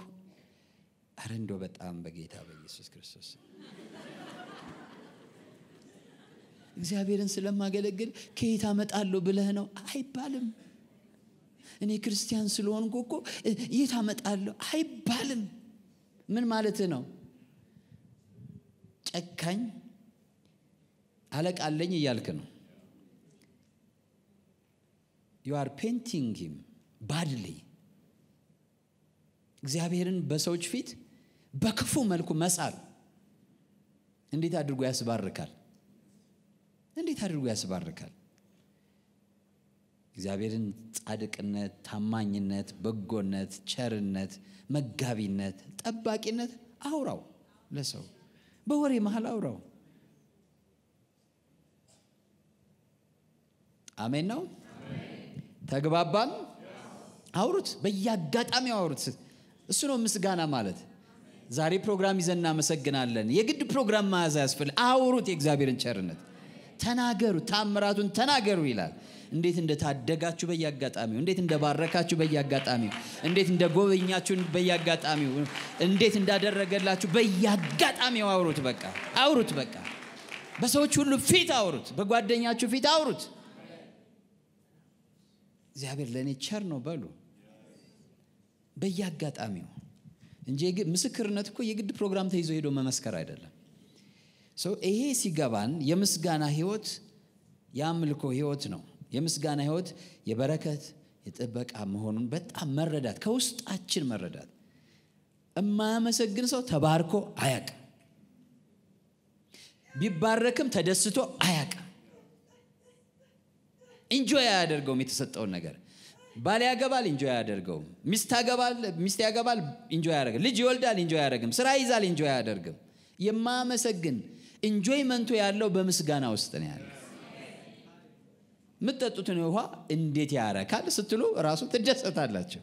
አረ እንዶ በጣም በጌታ በኢየሱስ ክርስቶስ እግዚአብሔርን ስለማገለግል ከየት አመጣለሁ ብለህ ነው አይባልም እኔ ክርስቲያን ስለሆንኩ እኮ የት አመጣለሁ አይባልም ምን ማለት ነው ጨካኝ አለቃለኝ እያልክ ነው ዩ ፔንቲንግ ሂም ባድሊ እግዚአብሔርን በሰዎች ፊት በክፉ መልኩ መሳል እንዴት አድርጎ ያስባርካል እንዴት አድርጎ ያስባርካል እግዚአብሔርን ጻድቅነት ታማኝነት በጎነት ቸርነት መጋቢነት ጠባቂነት አውራው ለሰው በወሬ መሀል አውራው አሜን ነው ተግባባን አውሩት በየአጋጣሚው አውሩት እሱ ነው ምስጋና ማለት ዛሬ ፕሮግራም ይዘን እናመሰግናለን የግድ ፕሮግራም መያዝ ያስፈል አውሩት የእግዚአብሔርን ቸርነት ተናገሩ ታምራቱን ተናገሩ ይላል እንዴት እንደታደጋችሁ በያጋጣሚው እንዴት እንደባረካችሁ በያጋጣሚው እንዴት እንደጎበኛችሁ በያጋጣሚው እንዴት እንዳደረገላችሁ በያጋጣሚው አውሩት በቃ አውሩት በቃ በሰዎች ሁሉ ፊት አውሩት በጓደኛችሁ ፊት አውሩት እግዚአብሔር ለእኔ ቸር ነው በሉ በየአጋጣሚው እንጂ ምስክርነት እኮ የግድ ፕሮግራም ተይዞ ሄዶ መመስከር አይደለም ሰው ይሄ ሲገባን የምስጋና ህይወት የአምልኮ ህይወት ነው የምስጋና ህይወት የበረከት የጥበቃ መሆኑን በጣም መረዳት ከውስጣችን መረዳት የማያመሰግን ሰው ተባርኮ አያቅም ቢባረክም ተደስቶ አያቅም እንጆ አያደርገውም የተሰጠውን ነገር ባል ያገባል እንጆ አያደርገውም። ሚስት ያገባል ሚስት ያገባል እንጆ አያደርግም። ልጅ ይወልዳል እንጆ አያደርግም። ስራ ይዛል እንጆ አያደርግም። የማመሰግን ኢንጆይመንቱ ያለው በምስጋና ውስጥ ነው ያለው። የምትጠጡትን ውሃ እንዴት ያረካል ስትሉ ራሱ ትደሰታላችሁ።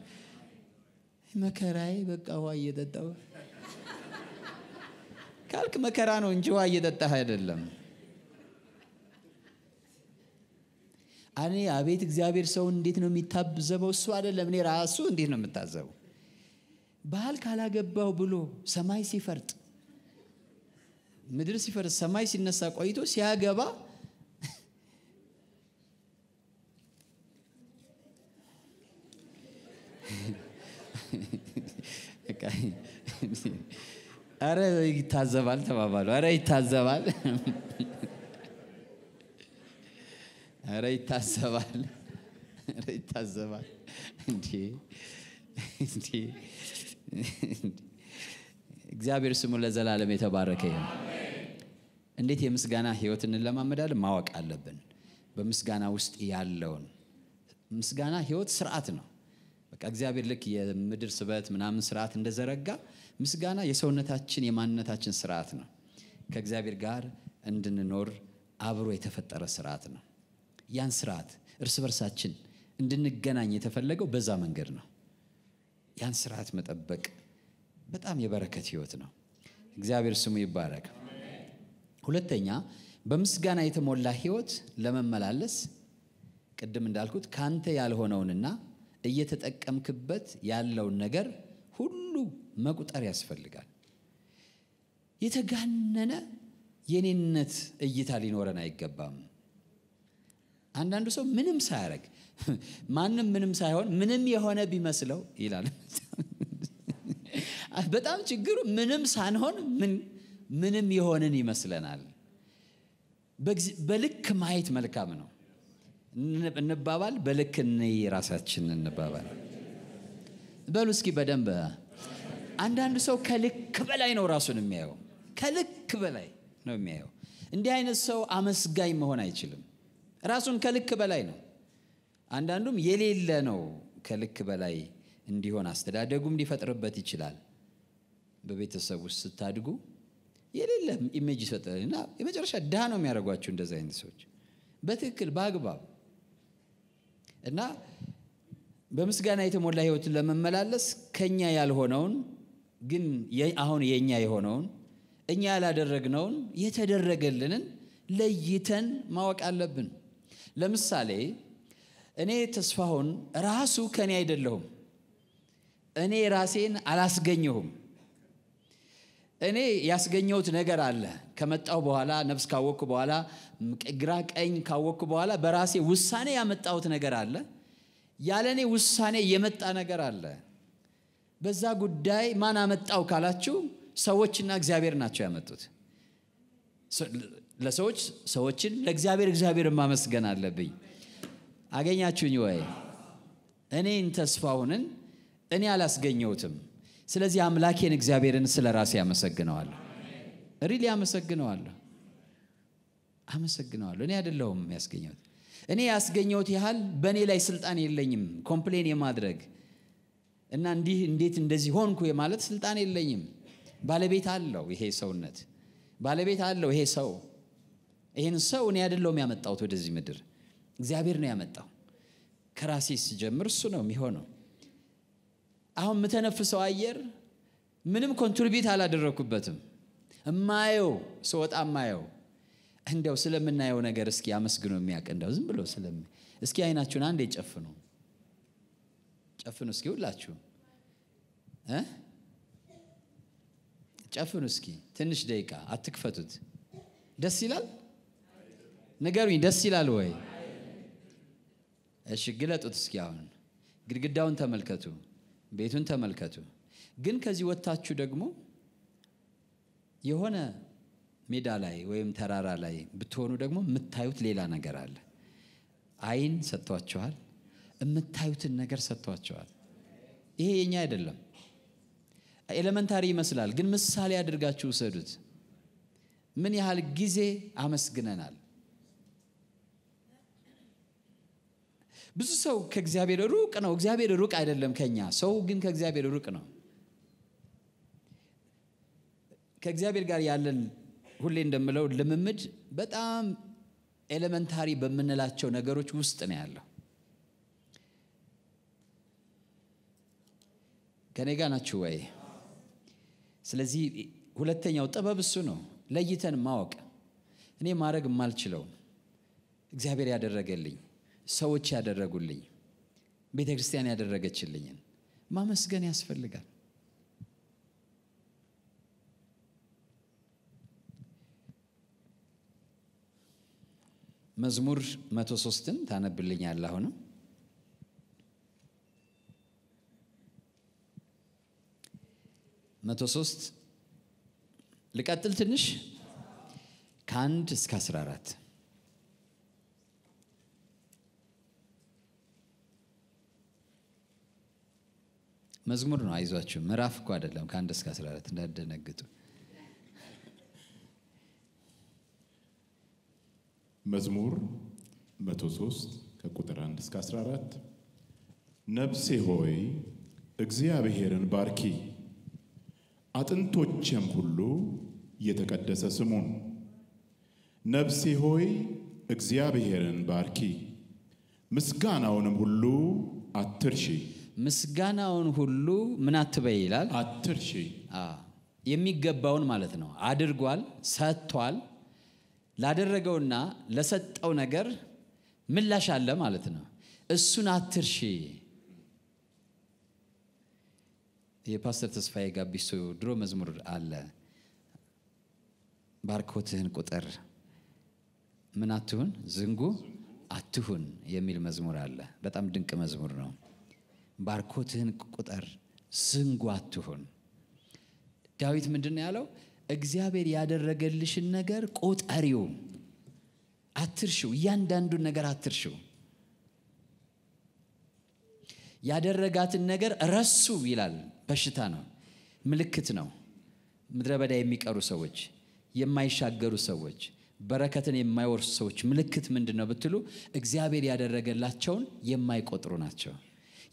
መከራዬ በቃ ውሃ እየጠጣው ካልክ መከራ ነው እንጂ ውሃ እየጠጣህ አይደለም። እኔ አቤት እግዚአብሔር ሰው እንዴት ነው የሚታዘበው? እሱ አይደለም እኔ ራሱ እንዴት ነው የምታዘበው? ባህል ካላገባው ብሎ ሰማይ ሲፈርጥ ምድር ሲፈርጥ ሰማይ ሲነሳ ቆይቶ ሲያገባ ረ ይታዘባል ተባባሉ። ረ ይታዘባል ኧረ ይታሰባል፣ ኧረ ይታሰባል። እንዴ እንዴ እግዚአብሔር ስሙ ለዘላለም የተባረከ ይሁን። እንዴት የምስጋና ህይወት እንለማመዳለን? ማወቅ አለብን። በምስጋና ውስጥ ያለውን ምስጋና ህይወት ስርዓት ነው። በቃ እግዚአብሔር ልክ የምድር ስበት ምናምን ስርዓት እንደዘረጋ ምስጋና የሰውነታችን የማንነታችን ስርዓት ነው። ከእግዚአብሔር ጋር እንድንኖር አብሮ የተፈጠረ ስርዓት ነው። ያን ስርዓት እርስ በርሳችን እንድንገናኝ የተፈለገው በዛ መንገድ ነው። ያን ስርዓት መጠበቅ በጣም የበረከት ህይወት ነው። እግዚአብሔር ስሙ ይባረክ። ሁለተኛ በምስጋና የተሞላ ህይወት ለመመላለስ ቅድም እንዳልኩት ካንተ ያልሆነውንና እየተጠቀምክበት ያለውን ነገር ሁሉ መቁጠር ያስፈልጋል። የተጋነነ የኔነት እይታ ሊኖረን አይገባም። አንዳንዱ ሰው ምንም ሳያደርግ ማንም ምንም ሳይሆን ምንም የሆነ ቢመስለው ይላል በጣም ችግሩ ምንም ሳንሆን ምን ምንም የሆንን ይመስለናል በልክ ማየት መልካም ነው እንባባል በልክ እንይ ራሳችን እንባባል በሉ እስኪ በደንብ አንዳንዱ ሰው ከልክ በላይ ነው ራሱን የሚያየው ከልክ በላይ ነው የሚያየው እንዲህ አይነት ሰው አመስጋኝ መሆን አይችልም ራሱን ከልክ በላይ ነው አንዳንዱም የሌለ ነው ከልክ በላይ እንዲሆን አስተዳደጉም ሊፈጥርበት ይችላል በቤተሰብ ውስጥ ስታድጉ የሌለ ኢሜጅ ይሰጣል እና የመጨረሻ ድሃ ነው የሚያደርጓቸው እንደዚህ አይነት ሰዎች በትክክል በአግባብ እና በምስጋና የተሞላ ህይወትን ለመመላለስ ከኛ ያልሆነውን ግን አሁን የእኛ የሆነውን እኛ ያላደረግነውን የተደረገልንን ለይተን ማወቅ አለብን ለምሳሌ እኔ ተስፋሁን ራሱ ከኔ አይደለሁም። እኔ ራሴን አላስገኘሁም። እኔ ያስገኘሁት ነገር አለ። ከመጣው በኋላ ነፍስ ካወቅኩ በኋላ ግራ ቀኝ ካወቅኩ በኋላ በራሴ ውሳኔ ያመጣሁት ነገር አለ። ያለ እኔ ውሳኔ የመጣ ነገር አለ። በዛ ጉዳይ ማን አመጣው ካላችሁ ሰዎችና እግዚአብሔር ናቸው ያመጡት። ለሰዎች ሰዎችን ለእግዚአብሔር እግዚአብሔር ማመስገን አለብኝ አገኛችሁኝ ወይ እኔን ተስፋውንን እኔ አላስገኘውትም። ስለዚህ አምላኬን እግዚአብሔርን ስለ ራሴ አመሰግነዋለሁ ሪሊ አመሰግነዋለሁ አመሰግነዋለሁ እኔ አደለውም ያስገኘት እኔ ያስገኘውት ያህል በእኔ ላይ ስልጣን የለኝም ኮምፕሌን የማድረግ እና እንዲህ እንዴት እንደዚህ ሆንኩ የማለት ስልጣን የለኝም ባለቤት አለው ይሄ ሰውነት ባለቤት አለው ይሄ ሰው ይህን ሰው እኔ አይደለሁም ያመጣሁት ወደዚህ ምድር እግዚአብሔር ነው ያመጣው ከራሴ ስጀምር እሱ ነው የሚሆነው አሁን የምተነፍሰው አየር ምንም ኮንትሪቢት አላደረግኩበትም እማየው ስወጣ እማየው እንደው ስለምናየው ነገር እስኪ አመስግኖ የሚያቅ እንደው ዝም ብሎ ስለም እስኪ አይናችሁን አንዴ ጨፍኑ ጨፍኑ እስኪ ሁላችሁ ጨፍኑ እስኪ ትንሽ ደቂቃ አትክፈቱት ደስ ይላል ንገሩኝ፣ ደስ ይላል ወይ? እሺ ግለጡት እስኪ። አሁን ግድግዳውን ተመልከቱ፣ ቤቱን ተመልከቱ። ግን ከዚህ ወታችሁ ደግሞ የሆነ ሜዳ ላይ ወይም ተራራ ላይ ብትሆኑ ደግሞ የምታዩት ሌላ ነገር አለ። አይን ሰጥቷችኋል፣ የምታዩትን ነገር ሰጥቷችኋል። ይሄ የኛ አይደለም። ኤሌመንታሪ ይመስላል፣ ግን ምሳሌ አድርጋችሁ ውሰዱት። ምን ያህል ጊዜ አመስግነናል። ብዙ ሰው ከእግዚአብሔር ሩቅ ነው። እግዚአብሔር ሩቅ አይደለም ከኛ። ሰው ግን ከእግዚአብሔር ሩቅ ነው። ከእግዚአብሔር ጋር ያለን ሁሌ እንደምለው ልምምድ በጣም ኤሌመንታሪ በምንላቸው ነገሮች ውስጥ ነው ያለው። ከኔ ጋ ናችሁ ወይ? ስለዚህ ሁለተኛው ጥበብ እሱ ነው፣ ለይተን ማወቅ። እኔ ማድረግ የማልችለው እግዚአብሔር ያደረገልኝ ሰዎች ያደረጉልኝ ቤተ ክርስቲያን ያደረገችልኝን ማመስገን ያስፈልጋል መዝሙር መቶ ሶስትን ያለ አሁንም መቶ ሶስት ልቀጥል ትንሽ ከአንድ እስከ አስራ አራት መዝሙር ነው። አይዟችሁ ምዕራፍ እኮ አይደለም። ከአንድ እስከ 14 እንዳደነግጡ። መዝሙር 103 ከቁጥር 1 እስከ 14 ነፍሴ ሆይ እግዚአብሔርን ባርኪ፣ አጥንቶቼም ሁሉ የተቀደሰ ስሙን። ነፍሴ ሆይ እግዚአብሔርን ባርኪ፣ ምስጋናውንም ሁሉ አትርሺ ምስጋናውን ሁሉ ምን አትበይ ይላል አትርሺ የሚገባውን ማለት ነው አድርጓል ሰጥቷል ላደረገውና ለሰጠው ነገር ምላሽ አለ ማለት ነው እሱን አትርሺ የፓስተር ተስፋዬ ጋቢሶ ድሮ መዝሙር አለ ባርኮትህን ቁጥር ምን አትሁን ዝንጉ አትሁን የሚል መዝሙር አለ በጣም ድንቅ መዝሙር ነው ባርኮትህን ቁጠር ዝንጉ ዳዊት ምንድን ያለው እግዚአብሔር ያደረገልሽን ነገር ቆጠሪው አትርሽው እያንዳንዱን ነገር አትርሽው ያደረጋትን ነገር ረሱ ይላል በሽታ ነው ምልክት ነው ምድረ በዳ የሚቀሩ ሰዎች የማይሻገሩ ሰዎች በረከትን የማይወርሱ ሰዎች ምልክት ምንድን ነው ብትሉ እግዚአብሔር ያደረገላቸውን የማይቆጥሩ ናቸው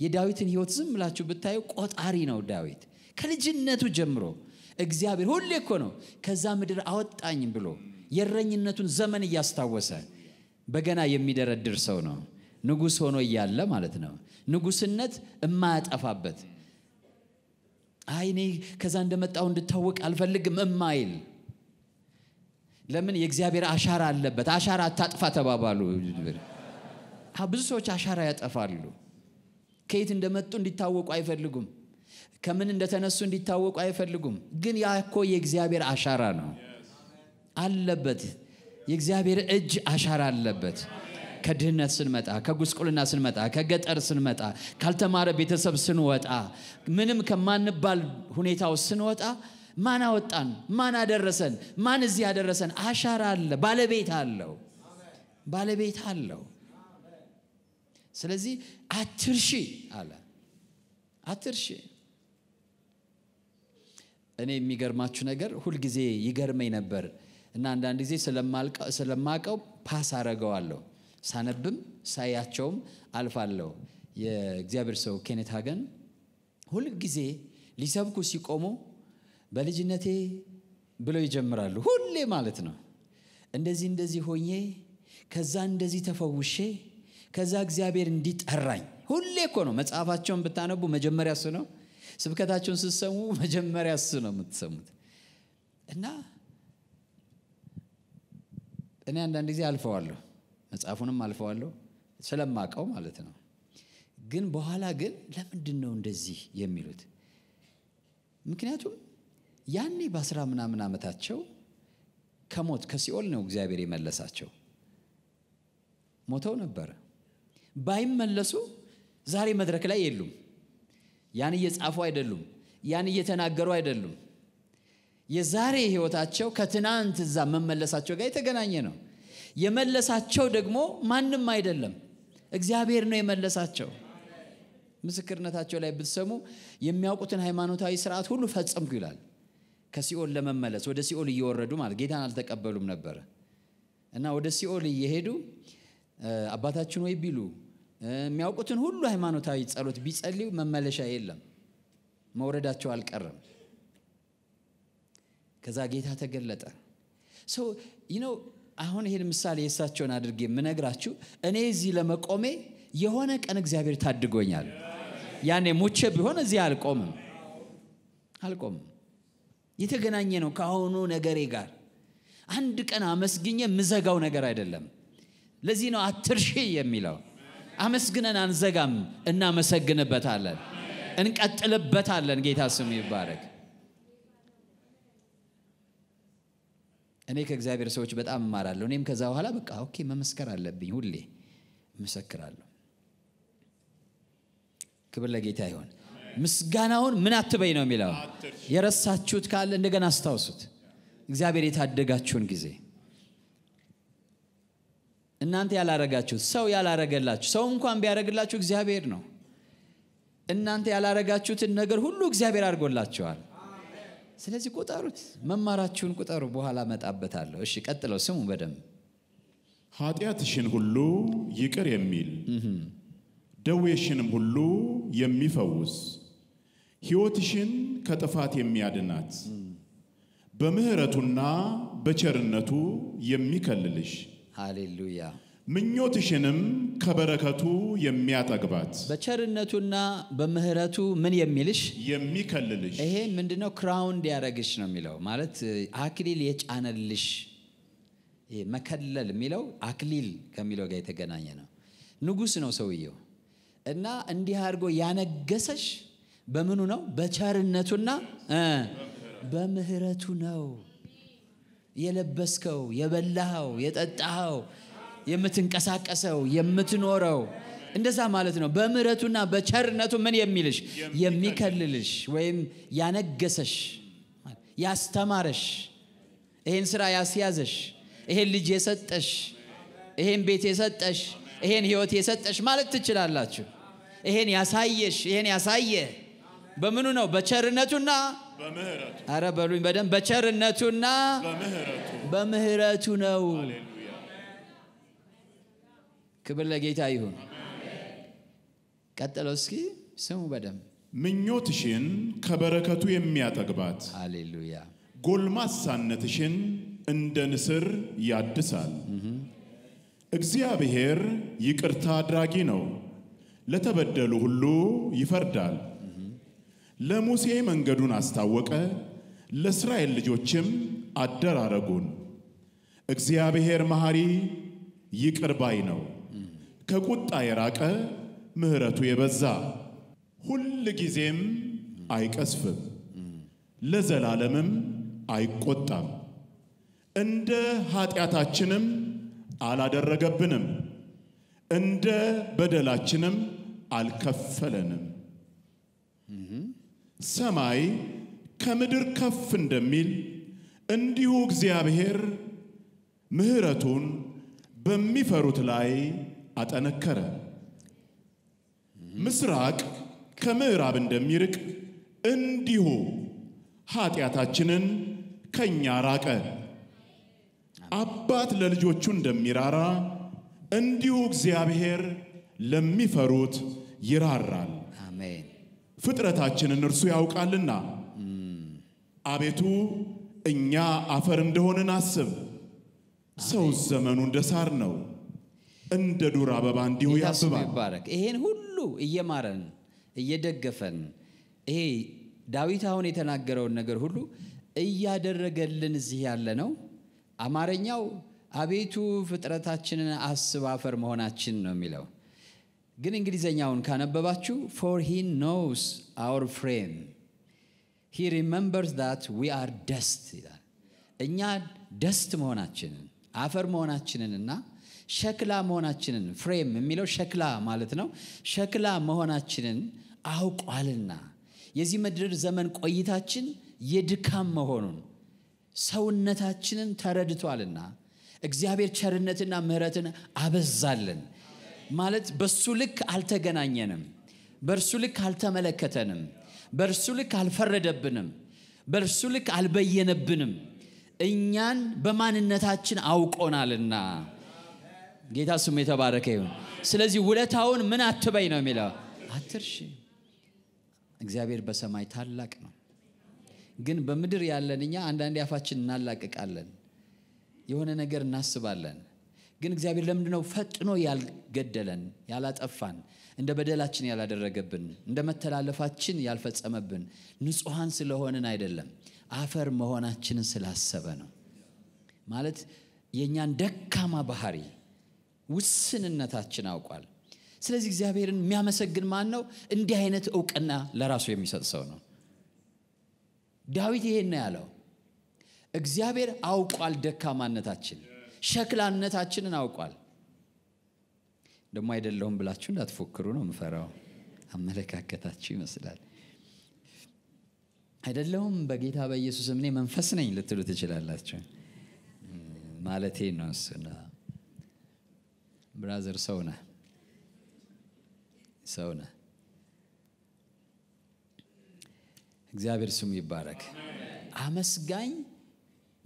የዳዊትን ህይወት ዝም ብላችሁ ብታዩ ቆጣሪ ነው ዳዊት ከልጅነቱ ጀምሮ እግዚአብሔር ሁሌ እኮ ነው ከዛ ምድር አወጣኝ ብሎ የእረኝነቱን ዘመን እያስታወሰ በገና የሚደረድር ሰው ነው ንጉሥ ሆኖ እያለ ማለት ነው ንጉስነት እማያጠፋበት አይ እኔ ከዛ እንደመጣው እንድታወቅ አልፈልግም እማይል ለምን የእግዚአብሔር አሻራ አለበት አሻራ አታጥፋ ተባባሉ ብዙ ሰዎች አሻራ ያጠፋሉ ከየት እንደመጡ እንዲታወቁ አይፈልጉም። ከምን እንደተነሱ እንዲታወቁ አይፈልጉም። ግን ያ እኮ የእግዚአብሔር አሻራ ነው አለበት። የእግዚአብሔር እጅ አሻራ አለበት። ከድህነት ስንመጣ፣ ከጉስቁልና ስንመጣ፣ ከገጠር ስንመጣ፣ ካልተማረ ቤተሰብ ስንወጣ፣ ምንም ከማንባል ሁኔታው ስንወጣ ማን አወጣን? ማን አደረሰን? ማን እዚህ አደረሰን አሻራ አለ። ባለቤት አለው። ባለቤት አለው። ስለዚህ አትርሺ አለ አትርሺ እኔ የሚገርማችሁ ነገር ሁልጊዜ ይገርመኝ ነበር እና አንዳንድ ጊዜ ስለማቀው ፓስ አረገዋለሁ ሳነብም ሳያቸውም አልፋለሁ የእግዚአብሔር ሰው ኬኔት ሀገን ሁልጊዜ ሊሰብኩ ሲቆሙ በልጅነቴ ብለው ይጀምራሉ ሁሌ ማለት ነው እንደዚህ እንደዚህ ሆኜ ከዛ እንደዚህ ተፈውሼ ከዛ እግዚአብሔር እንዲጠራኝ ሁሌ እኮ ነው መጽሐፋቸውን ብታነቡ መጀመሪያ እሱ ነው ስብከታቸውን ስትሰሙ መጀመሪያ እሱ ነው የምትሰሙት እና እኔ አንዳንድ ጊዜ አልፈዋለሁ መጽሐፉንም አልፈዋለሁ ስለማቀው ማለት ነው ግን በኋላ ግን ለምንድን ነው እንደዚህ የሚሉት ምክንያቱም ያኔ በአስራ ምናምን ዓመታቸው ከሞት ከሲኦል ነው እግዚአብሔር የመለሳቸው ሞተው ነበረ ባይመለሱ ዛሬ መድረክ ላይ የሉም። ያን እየጻፉ አይደሉም። ያን እየተናገሩ አይደሉም። የዛሬ ህይወታቸው ከትናንት እዛ መመለሳቸው ጋር የተገናኘ ነው። የመለሳቸው ደግሞ ማንም አይደለም፣ እግዚአብሔር ነው የመለሳቸው። ምስክርነታቸው ላይ ብትሰሙ የሚያውቁትን ሃይማኖታዊ ስርዓት ሁሉ ፈጸምኩ ይላል። ከሲኦል ለመመለስ ወደ ሲኦል እየወረዱ ማለት ጌታን አልተቀበሉም ነበረ እና ወደ ሲኦል እየሄዱ አባታችን ወይ ቢሉ የሚያውቁትን ሁሉ ሃይማኖታዊ ጸሎት ቢጸልዩ መመለሻ የለም። መውረዳቸው አልቀረም። ከዛ ጌታ ተገለጠ። ሰው ይነው አሁን ይሄን ምሳሌ የእሳቸውን አድርጌ የምነግራችሁ እኔ እዚህ ለመቆሜ የሆነ ቀን እግዚአብሔር ታድጎኛል። ያኔ ሙቼ ቢሆን እዚህ አልቆምም አልቆምም። የተገናኘ ነው ከአሁኑ ነገሬ ጋር። አንድ ቀን አመስግኘ ምዘጋው ነገር አይደለም። ለዚህ ነው አትርሺ የሚለው። አመስግነን አንዘጋም፣ እናመሰግንበታለን፣ እንቀጥልበታለን። ጌታ ስሙ ይባረክ። እኔ ከእግዚአብሔር ሰዎች በጣም እማራለሁ። እኔም ከዛ በኋላ በቃ ኦኬ መመስከር አለብኝ፣ ሁሌ እመሰክራለሁ። ክብር ለጌታ ይሆን። ምስጋናውን ምን አትበይ ነው የሚለው። የረሳችሁት ካለ እንደገና አስታውሱት፣ እግዚአብሔር የታደጋችሁን ጊዜ እናንተ ያላረጋችሁት ሰው ያላረገላችሁ ሰው እንኳን ቢያደረግላችሁ እግዚአብሔር ነው እናንተ ያላረጋችሁትን ነገር ሁሉ እግዚአብሔር አድርጎላችኋል ስለዚህ ቁጠሩት መማራችሁን ቁጠሩ በኋላ መጣበታለሁ እሺ ቀጥለው ስሙ በደንብ ኃጢአትሽን ሁሉ ይቅር የሚል ደዌሽንም ሁሉ የሚፈውስ ሕይወትሽን ከጥፋት የሚያድናት በምሕረቱና በቸርነቱ የሚከልልሽ ሃሌሉያ ምኞትሽንም ከበረከቱ የሚያጠግባት በቸርነቱና በምህረቱ ምን የሚልሽ የሚከልልሽ። ይሄ ምንድነው? ክራውንድ ያደረግሽ ነው የሚለው ማለት አክሊል የጫነልሽ። መከለል የሚለው አክሊል ከሚለው ጋር የተገናኘ ነው። ንጉስ ነው ሰውየው እና እንዲህ አድርጎ ያነገሰሽ በምኑ ነው? በቸርነቱና በምህረቱ ነው። የለበስከው፣ የበላኸው፣ የጠጣኸው፣ የምትንቀሳቀሰው፣ የምትኖረው እንደዛ ማለት ነው። በምረቱና በቸርነቱ ምን የሚልሽ የሚከልልሽ ወይም ያነገሰሽ፣ ያስተማረሽ፣ ይሄን ስራ ያስያዘሽ፣ ይሄን ልጅ የሰጠሽ፣ ይሄን ቤት የሰጠሽ፣ ይሄን ህይወት የሰጠሽ ማለት ትችላላችሁ። ይሄን ያሳየሽ፣ ይሄን ያሳየ በምኑ ነው? በቸርነቱና አረ በሉኝ በደንብ በቸርነቱና በምህረቱ ነው። ክብር ለጌታ ይሁን። ቀጥለው እስኪ ስሙ በደንብ ምኞትሽን ከበረከቱ የሚያጠግባት አሌሉያ ጎልማሳነትሽን እንደ ንስር ያድሳል። እግዚአብሔር ይቅርታ አድራጊ ነው፣ ለተበደሉ ሁሉ ይፈርዳል። ለሙሴ መንገዱን አስታወቀ፣ ለእስራኤል ልጆችም አደራረጉን። እግዚአብሔር መሐሪ ይቅር ባይ ነው፣ ከቁጣ የራቀ ምሕረቱ የበዛ ሁል ጊዜም አይቀስፍም፣ ለዘላለምም አይቆጣም። እንደ ኃጢአታችንም አላደረገብንም፣ እንደ በደላችንም አልከፈለንም። ሰማይ ከምድር ከፍ እንደሚል እንዲሁ እግዚአብሔር ምሕረቱን በሚፈሩት ላይ አጠነከረ። ምስራቅ ከምዕራብ እንደሚርቅ እንዲሁ ኃጢአታችንን ከእኛ ራቀ። አባት ለልጆቹ እንደሚራራ እንዲሁ እግዚአብሔር ለሚፈሩት ይራራል። አሜን። ፍጥረታችንን እርሱ ያውቃልና። አቤቱ እኛ አፈር እንደሆንን አስብ። ሰው ዘመኑ እንደ ሳር ነው፣ እንደ ዱር አበባ እንዲሁ ያብባል። ይሄን ሁሉ እየማረን እየደገፈን ይሄ ዳዊት አሁን የተናገረውን ነገር ሁሉ እያደረገልን እዚህ ያለ ነው። አማርኛው አቤቱ ፍጥረታችንን አስብ አፈር መሆናችን ነው የሚለው ግን እንግሊዘኛውን ካነበባችሁ ፎር ሂ ኖውስ አውር ፍሬም ሂ ሪመምበርስ ዳት ዊ አር ደስት ይላል። እኛ ደስት መሆናችንን አፈር መሆናችንንና ሸክላ መሆናችንን ፍሬም የሚለው ሸክላ ማለት ነው። ሸክላ መሆናችንን አውቋልና የዚህ ምድር ዘመን ቆይታችን የድካም መሆኑን ሰውነታችንን ተረድቷልና እግዚአብሔር ቸርነትና ምህረትን አበዛልን። ማለት በሱ ልክ አልተገናኘንም በእርሱ ልክ አልተመለከተንም በእርሱ ልክ አልፈረደብንም በእርሱ ልክ አልበየነብንም እኛን በማንነታችን አውቆናልና ጌታ ስሙ የተባረከ ይሁን ስለዚህ ውለታውን ምን አትበይ ነው የሚለው አትርሺ እግዚአብሔር በሰማይ ታላቅ ነው ግን በምድር ያለን እኛ አንዳንዴ አፋችን እናላቅቃለን የሆነ ነገር እናስባለን ግን እግዚአብሔር ለምንድነው ነው ፈጥኖ ያልገደለን ያላጠፋን እንደ በደላችን ያላደረገብን እንደ መተላለፋችን ያልፈጸመብን ንጹሐን ስለሆንን አይደለም አፈር መሆናችንን ስላሰበ ነው ማለት የእኛን ደካማ ባህሪ ውስንነታችን አውቋል ስለዚህ እግዚአብሔርን የሚያመሰግን ማን ነው እንዲህ አይነት እውቅና ለራሱ የሚሰጥ ሰው ነው ዳዊት ይሄን ያለው እግዚአብሔር አውቋል ደካማነታችን ሸክላነታችንን አውቋል ደግሞ አይደለሁም ብላችሁ እንዳትፎክሩ ነው ምፈራው አመለካከታችሁ ይመስላል አይደለሁም በጌታ በኢየሱስ እኔ መንፈስ ነኝ ልትሉ ትችላላችሁ ማለቴ ነው እሱና ብራዘር ሰው ነህ ሰው እግዚአብሔር ስሙ ይባረክ አመስጋኝ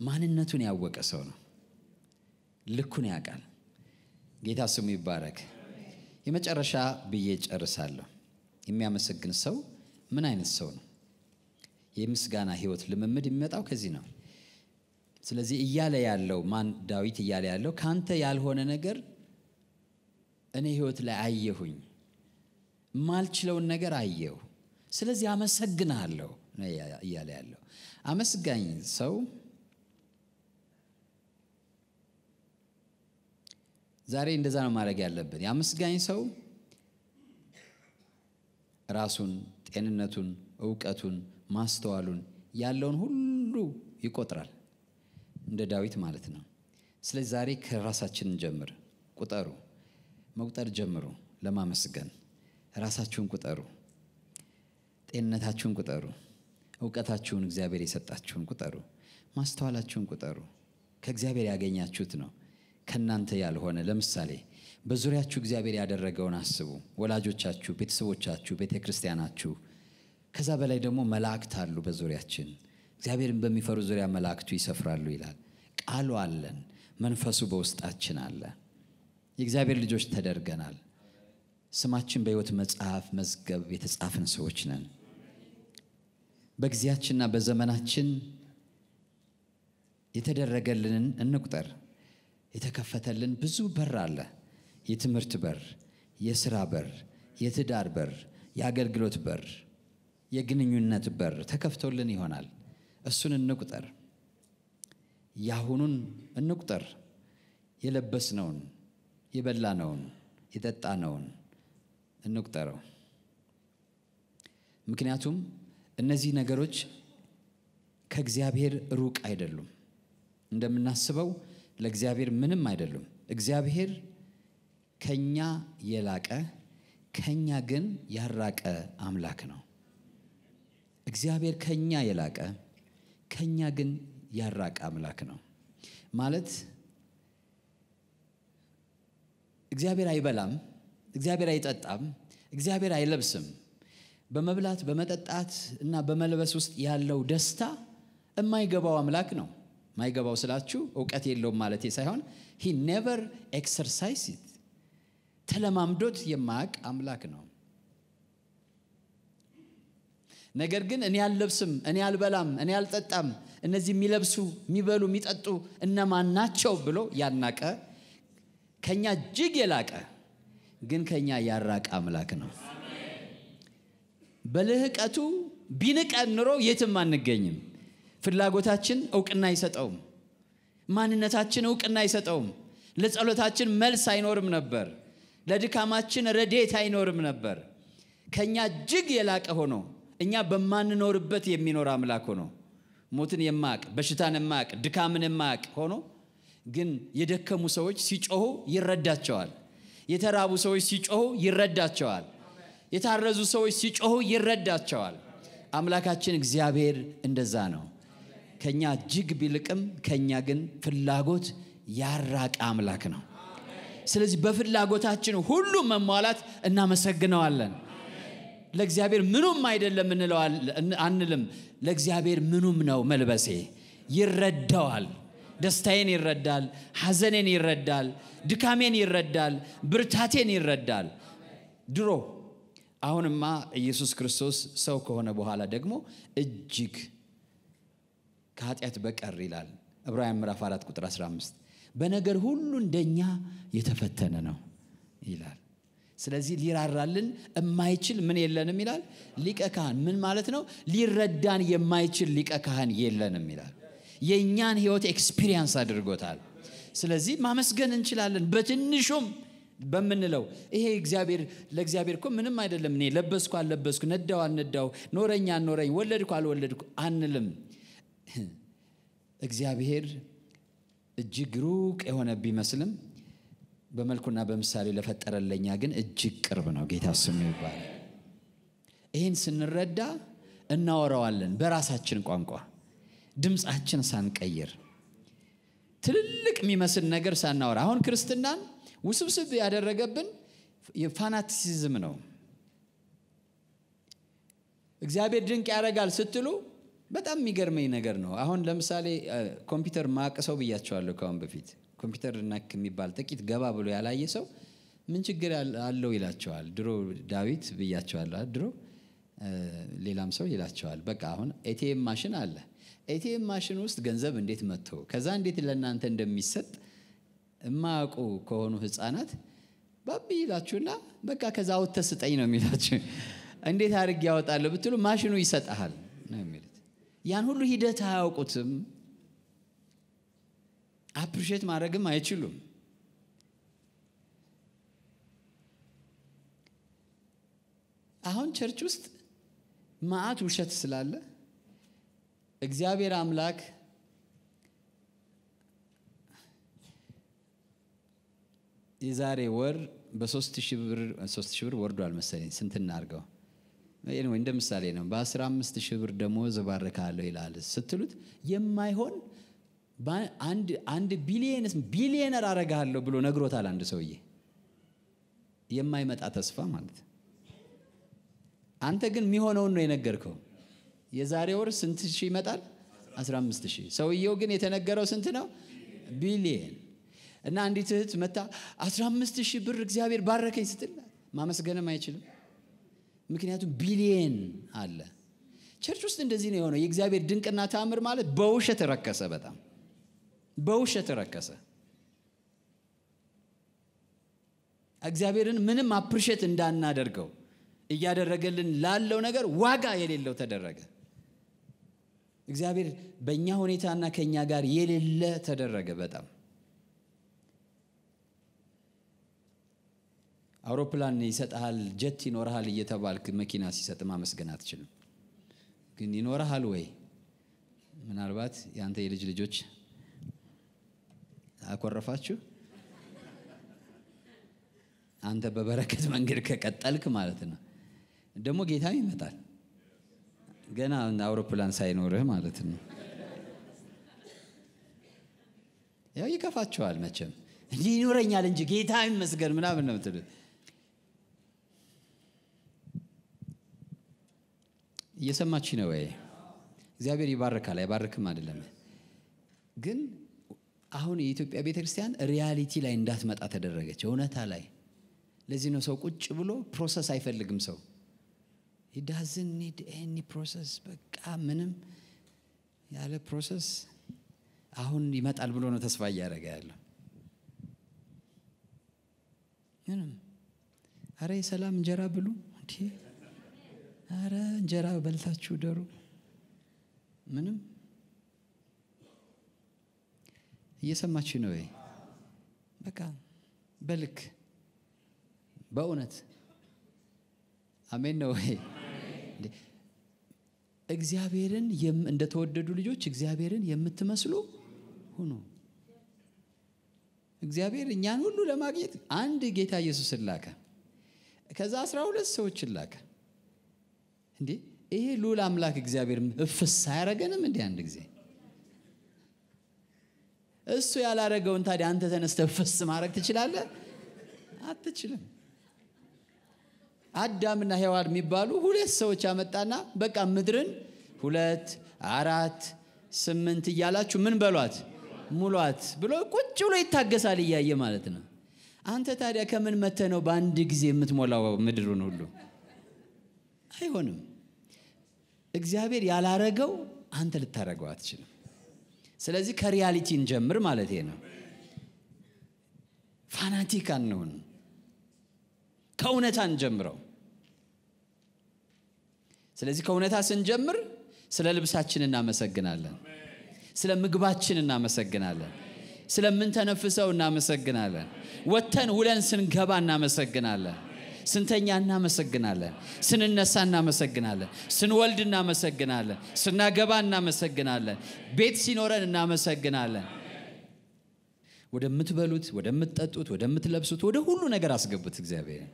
ማንነቱን ያወቀ ሰው ነው ልኩን ያውቃል። ጌታ ስሙ ይባረክ። የመጨረሻ ብዬ ጨርሳለሁ። የሚያመሰግን ሰው ምን አይነት ሰው ነው? የምስጋና ህይወት ልምምድ የሚመጣው ከዚህ ነው። ስለዚህ እያለ ያለው ማን ዳዊት እያለ ያለው ካንተ ያልሆነ ነገር እኔ ህይወት ላይ አየሁኝ፣ ማልችለውን ነገር አየሁ፣ ስለዚህ አመሰግናለሁ እያለ ያለው አመስጋኝ ሰው ዛሬ እንደዛ ነው ማድረግ ያለብን። የአመስጋኝ ሰው ራሱን፣ ጤንነቱን፣ እውቀቱን፣ ማስተዋሉን ያለውን ሁሉ ይቆጥራል፣ እንደ ዳዊት ማለት ነው። ስለዚህ ዛሬ ከራሳችን ጀምር፣ ቁጠሩ፣ መቁጠር ጀምሩ። ለማመስገን ራሳችሁን ቁጠሩ፣ ጤንነታችሁን ቁጠሩ፣ እውቀታችሁን እግዚአብሔር የሰጣችሁን ቁጠሩ፣ ማስተዋላችሁን ቁጠሩ። ከእግዚአብሔር ያገኛችሁት ነው። ከእናንተ ያልሆነ ለምሳሌ በዙሪያችሁ እግዚአብሔር ያደረገውን አስቡ። ወላጆቻችሁ፣ ቤተሰቦቻችሁ፣ ቤተ ክርስቲያናችሁ። ከዛ በላይ ደግሞ መላእክት አሉ በዙሪያችን። እግዚአብሔርን በሚፈሩ ዙሪያ መላእክቱ ይሰፍራሉ ይላል። ቃሉ አለን፣ መንፈሱ በውስጣችን አለ። የእግዚአብሔር ልጆች ተደርገናል። ስማችን በሕይወት መጽሐፍ መዝገብ የተጻፍን ሰዎች ነን። በጊዜያችንና በዘመናችን የተደረገልንን እንቁጠር። የተከፈተልን ብዙ በር አለ። የትምህርት በር፣ የስራ በር፣ የትዳር በር፣ የአገልግሎት በር፣ የግንኙነት በር ተከፍቶልን ይሆናል። እሱን እንቁጠር። ያሁኑን እንቁጠር። የለበስነውን፣ የበላነውን፣ የጠጣነውን እንቁጠረው። ምክንያቱም እነዚህ ነገሮች ከእግዚአብሔር ሩቅ አይደሉም። እንደምናስበው ለእግዚአብሔር ምንም አይደሉም። እግዚአብሔር ከኛ የላቀ ከኛ ግን ያራቀ አምላክ ነው። እግዚአብሔር ከኛ የላቀ ከኛ ግን ያራቀ አምላክ ነው ማለት እግዚአብሔር አይበላም፣ እግዚአብሔር አይጠጣም፣ እግዚአብሔር አይለብስም። በመብላት በመጠጣት እና በመልበስ ውስጥ ያለው ደስታ የማይገባው አምላክ ነው። ማይገባው ስላችሁ እውቀት የለውም ማለት ሳይሆን ሂ ኔቨር ኤክሰርሳይዝ ኢት ተለማምዶት የማቅ አምላክ ነው ነገር ግን እኔ አልለብስም እኔ አልበላም እኔ አልጠጣም እነዚህ የሚለብሱ የሚበሉ የሚጠጡ እነማን ናቸው ብሎ ያናቀ ከኛ እጅግ የላቀ ግን ከኛ ያራቀ አምላክ ነው በልህቀቱ ቢንቀን ኑሮ የትም አንገኝም ፍላጎታችን እውቅና አይሰጠውም። ማንነታችን እውቅና አይሰጠውም። ለጸሎታችን መልስ አይኖርም ነበር። ለድካማችን ረዴት አይኖርም ነበር። ከእኛ እጅግ የላቀ ሆኖ እኛ በማንኖርበት የሚኖር አምላክ ሆኖ ሞትን የማቅ በሽታን የማቅ ድካምን የማቅ ሆኖ ግን የደከሙ ሰዎች ሲጮሁ ይረዳቸዋል። የተራቡ ሰዎች ሲጮሁ ይረዳቸዋል። የታረዙ ሰዎች ሲጮሁ ይረዳቸዋል። አምላካችን እግዚአብሔር እንደዛ ነው። ከኛ እጅግ ቢልቅም ከኛ ግን ፍላጎት ያራቀ አምላክ ነው ስለዚህ በፍላጎታችን ሁሉ መሟላት እናመሰግነዋለን ለእግዚአብሔር ምኑም አይደለም አንልም ለእግዚአብሔር ምኑም ነው መልበሴ ይረዳዋል ደስታዬን ይረዳል ሐዘኔን ይረዳል ድካሜን ይረዳል ብርታቴን ይረዳል ድሮ አሁንማ ኢየሱስ ክርስቶስ ሰው ከሆነ በኋላ ደግሞ እጅግ ከኃጢአት በቀር ይላል ዕብራውያን ምዕራፍ 4 ቁጥር 15 በነገር ሁሉ እንደኛ የተፈተነ ነው ይላል ስለዚህ ሊራራልን የማይችል ምን የለንም ይላል ሊቀ ካህን ምን ማለት ነው ሊረዳን የማይችል ሊቀ ካህን የለንም ይላል የእኛን ህይወት ኤክስፒሪየንስ አድርጎታል ስለዚህ ማመስገን እንችላለን በትንሹም በምንለው ይሄ እግዚአብሔር ለእግዚአብሔር እኮ ምንም አይደለም እኔ ለበስኩ አልለበስኩ ነዳው አልነዳው ኖረኝ አልኖረኝ ወለድኩ አልወለድኩ አንልም እግዚአብሔር እጅግ ሩቅ የሆነ ቢመስልም በመልኩና በምሳሌ ለፈጠረለኛ ግን እጅግ ቅርብ ነው። ጌታ ስሙ ይባላል። ይህን ስንረዳ እናወራዋለን በራሳችን ቋንቋ ድምፃችን ሳንቀይር ትልልቅ የሚመስል ነገር ሳናወራ። አሁን ክርስትናን ውስብስብ ያደረገብን የፋናቲሲዝም ነው። እግዚአብሔር ድንቅ ያደርጋል ስትሉ በጣም የሚገርመኝ ነገር ነው። አሁን ለምሳሌ ኮምፒውተር ማቅ ሰው ብያቸዋለሁ ከአሁን በፊት ኮምፒውተር ነክ የሚባል ጥቂት ገባ ብሎ ያላየ ሰው ምን ችግር አለው ይላቸዋል። ድሮ ዳዊት ብያቸዋለሁ። ድሮ ሌላም ሰው ይላቸዋል። በቃ አሁን ኤቲኤም ማሽን አለ። ኤቲኤም ማሽን ውስጥ ገንዘብ እንዴት መጥቶ ከዛ እንዴት ለእናንተ እንደሚሰጥ እማያውቁ ከሆኑ ህፃናት ባቢ ይላችሁና በቃ ከዛ አውጥተህ ስጠኝ ነው የሚላችሁ። እንዴት አድርግ ያወጣለሁ ብትሉ ማሽኑ ይሰጠሃል ነው የሚሉት። ያን ሁሉ ሂደት አያውቁትም አፕሪሼት ማድረግም አይችሉም አሁን ቸርች ውስጥ ማአት ውሸት ስላለ እግዚአብሔር አምላክ የዛሬ ወር በሶስት ሺህ ብር ወርዷል መሰለኝ ስንት እናርገው ወይ እንደ ምሳሌ ነው በአስራ አምስት ሺህ ብር ደሞዝ እባርካለሁ ይላል ስትሉት የማይሆን አንድ ቢሊየን ቢሊየነር አረጋለሁ ብሎ ነግሮታል አንድ ሰውዬ የማይመጣ ተስፋ ማለት አንተ ግን የሚሆነውን ነው የነገርከው የዛሬ ወር ስንት ሺህ ይመጣል 15 ሺህ ሰውየው ግን የተነገረው ስንት ነው ቢሊየን እና አንዲት እህት መታ 15 ሺህ ብር እግዚአብሔር ባረከኝ ስትል ማመስገንም አይችልም ምክንያቱም ቢሊየን አለ። ቸርች ውስጥ እንደዚህ ነው የሆነው። የእግዚአብሔር ድንቅና ተአምር ማለት በውሸት ረከሰ፣ በጣም በውሸት ረከሰ። እግዚአብሔርን ምንም አፕሪሼት እንዳናደርገው እያደረገልን ላለው ነገር ዋጋ የሌለው ተደረገ። እግዚአብሔር በእኛ ሁኔታና ከእኛ ጋር የሌለ ተደረገ በጣም አውሮፕላን ይሰጥሃል፣ ጀት ይኖርሃል እየተባልክ መኪና ሲሰጥ ማመስገን አትችልም። ግን ይኖርሃል ወይ? ምናልባት የአንተ የልጅ ልጆች አኮረፋችሁ። አንተ በበረከት መንገድ ከቀጠልክ ማለት ነው። ደግሞ ጌታም ይመጣል ገና አውሮፕላን ሳይኖርህ ማለት ነው። ያው ይከፋቸዋል መቼም እንዲህ ይኖረኛል እንጂ ጌታ ይመስገን ምናምን ነው ምትሉት። እየሰማች ነው ወይ? እግዚአብሔር ይባርካል አይባርክም አይደለም። ግን አሁን የኢትዮጵያ ቤተክርስቲያን ሪያሊቲ ላይ እንዳትመጣ ተደረገች፣ እውነታ ላይ። ለዚህ ነው ሰው ቁጭ ብሎ ፕሮሰስ አይፈልግም። ሰው ዳዝን ኒድ ኤኒ ፕሮሰስ፣ በቃ ምንም ያለ ፕሮሰስ አሁን ይመጣል ብሎ ነው ተስፋ እያደረገ ያለው። ምንም አረ የሰላም እንጀራ ብሉ እንዴ አረ እንጀራ በልታችሁ ደሩ ምንም እየሰማችሁ ነው ወይ? በቃ በልክ በእውነት አሜን ነው ወይ? እግዚአብሔርን እንደተወደዱ ልጆች እግዚአብሔርን የምትመስሉ ሁኑ። እግዚአብሔር እኛን ሁሉ ለማግኘት አንድ ጌታ ኢየሱስን ላከ። ከዛ አስራ ሁለት ሰዎችን ላከ። እንዴ ይሄ ልዑል አምላክ እግዚአብሔር እፍስ አያረገንም? እንዲህ አንድ ጊዜ እሱ ያላረገውን ታዲያ አንተ ተነስተ ፍስ ማድረግ ትችላለ አትችልም። አዳምና ሔዋን የሚባሉ ሁለት ሰዎች አመጣና በቃ ምድርን ሁለት አራት ስምንት እያላችሁ ምን በሏት ሙሏት ብሎ ቁጭ ብሎ ይታገሳል እያየ ማለት ነው። አንተ ታዲያ ከምን መተ ነው በአንድ ጊዜ የምትሞላው ምድሩን ሁሉ? አይሆንም። እግዚአብሔር ያላረገው አንተ ልታረገው አትችልም። ስለዚህ ከሪያሊቲ እንጀምር ማለት ነው። ፋናቲክ አንሆን፣ ከእውነት አንጀምረው። ስለዚህ ከእውነታ ስንጀምር ስለ ልብሳችን እናመሰግናለን፣ ስለ ምግባችን እናመሰግናለን፣ ስለምንተነፍሰው እናመሰግናለን፣ ወጥተን ውለን ስንገባ እናመሰግናለን። ስንተኛ እናመሰግናለን ስንነሳ እናመሰግናለን ስንወልድ እናመሰግናለን ስናገባ እናመሰግናለን ቤት ሲኖረን እናመሰግናለን ወደምትበሉት ወደምትጠጡት ወደምትለብሱት ወደ ሁሉ ነገር አስገቡት እግዚአብሔር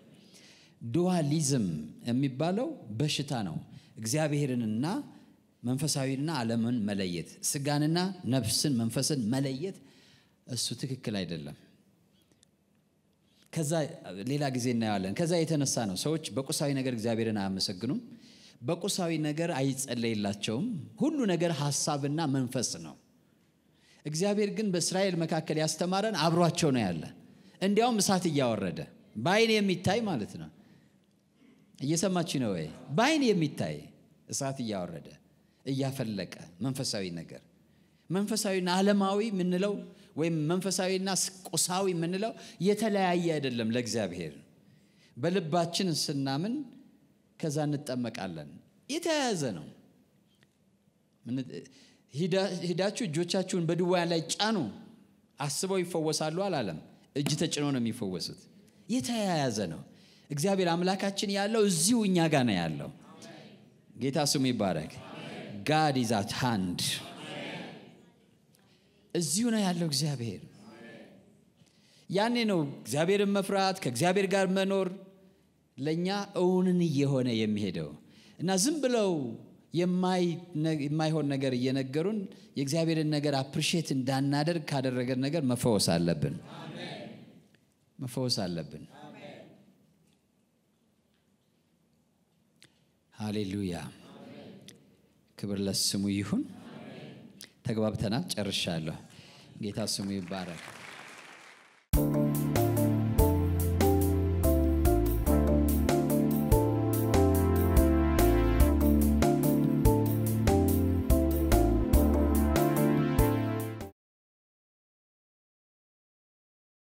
ዱዋሊዝም የሚባለው በሽታ ነው እግዚአብሔርንና መንፈሳዊና ዓለምን መለየት ስጋንና ነፍስን መንፈስን መለየት እሱ ትክክል አይደለም ከዛ ሌላ ጊዜ እናየዋለን ከዛ የተነሳ ነው ሰዎች በቁሳዊ ነገር እግዚአብሔርን አያመሰግኑም በቁሳዊ ነገር አይጸለይላቸውም ሁሉ ነገር ሀሳብና መንፈስ ነው እግዚአብሔር ግን በእስራኤል መካከል ያስተማረን አብሯቸው ነው ያለ እንዲያውም እሳት እያወረደ በአይን የሚታይ ማለት ነው እየሰማች ነው ወይ በአይን የሚታይ እሳት እያወረደ እያፈለቀ መንፈሳዊ ነገር መንፈሳዊና ዓለማዊ የምንለው ወይም መንፈሳዊና ቁሳዊ የምንለው የተለያየ አይደለም ለእግዚአብሔር በልባችን ስናምን ከዛ እንጠመቃለን የተያያዘ ነው ሂዳችሁ እጆቻችሁን በድዋያ ላይ ጫኑ አስበው ይፈወሳሉ አላለም እጅ ተጭኖ ነው የሚፈወሱት የተያያዘ ነው እግዚአብሔር አምላካችን ያለው እዚሁ እኛ ጋ ነው ያለው ጌታ ስሙ ይባረክ ጋድ ኢዛት ሃንድ እዚሁ ነው ያለው እግዚአብሔር ያኔ ነው እግዚአብሔርን መፍራት ከእግዚአብሔር ጋር መኖር ለእኛ እውንን እየሆነ የሚሄደው እና ዝም ብለው የማይሆን ነገር እየነገሩን የእግዚአብሔርን ነገር አፕሪሼት እንዳናደርግ ካደረገን ነገር መፈወስ አለብን መፈወስ አለብን ሃሌሉያ ክብር ለስሙ ይሁን ተግባብተናል። ጨርሻለሁ። ጌታ ስሙ ይባረክ።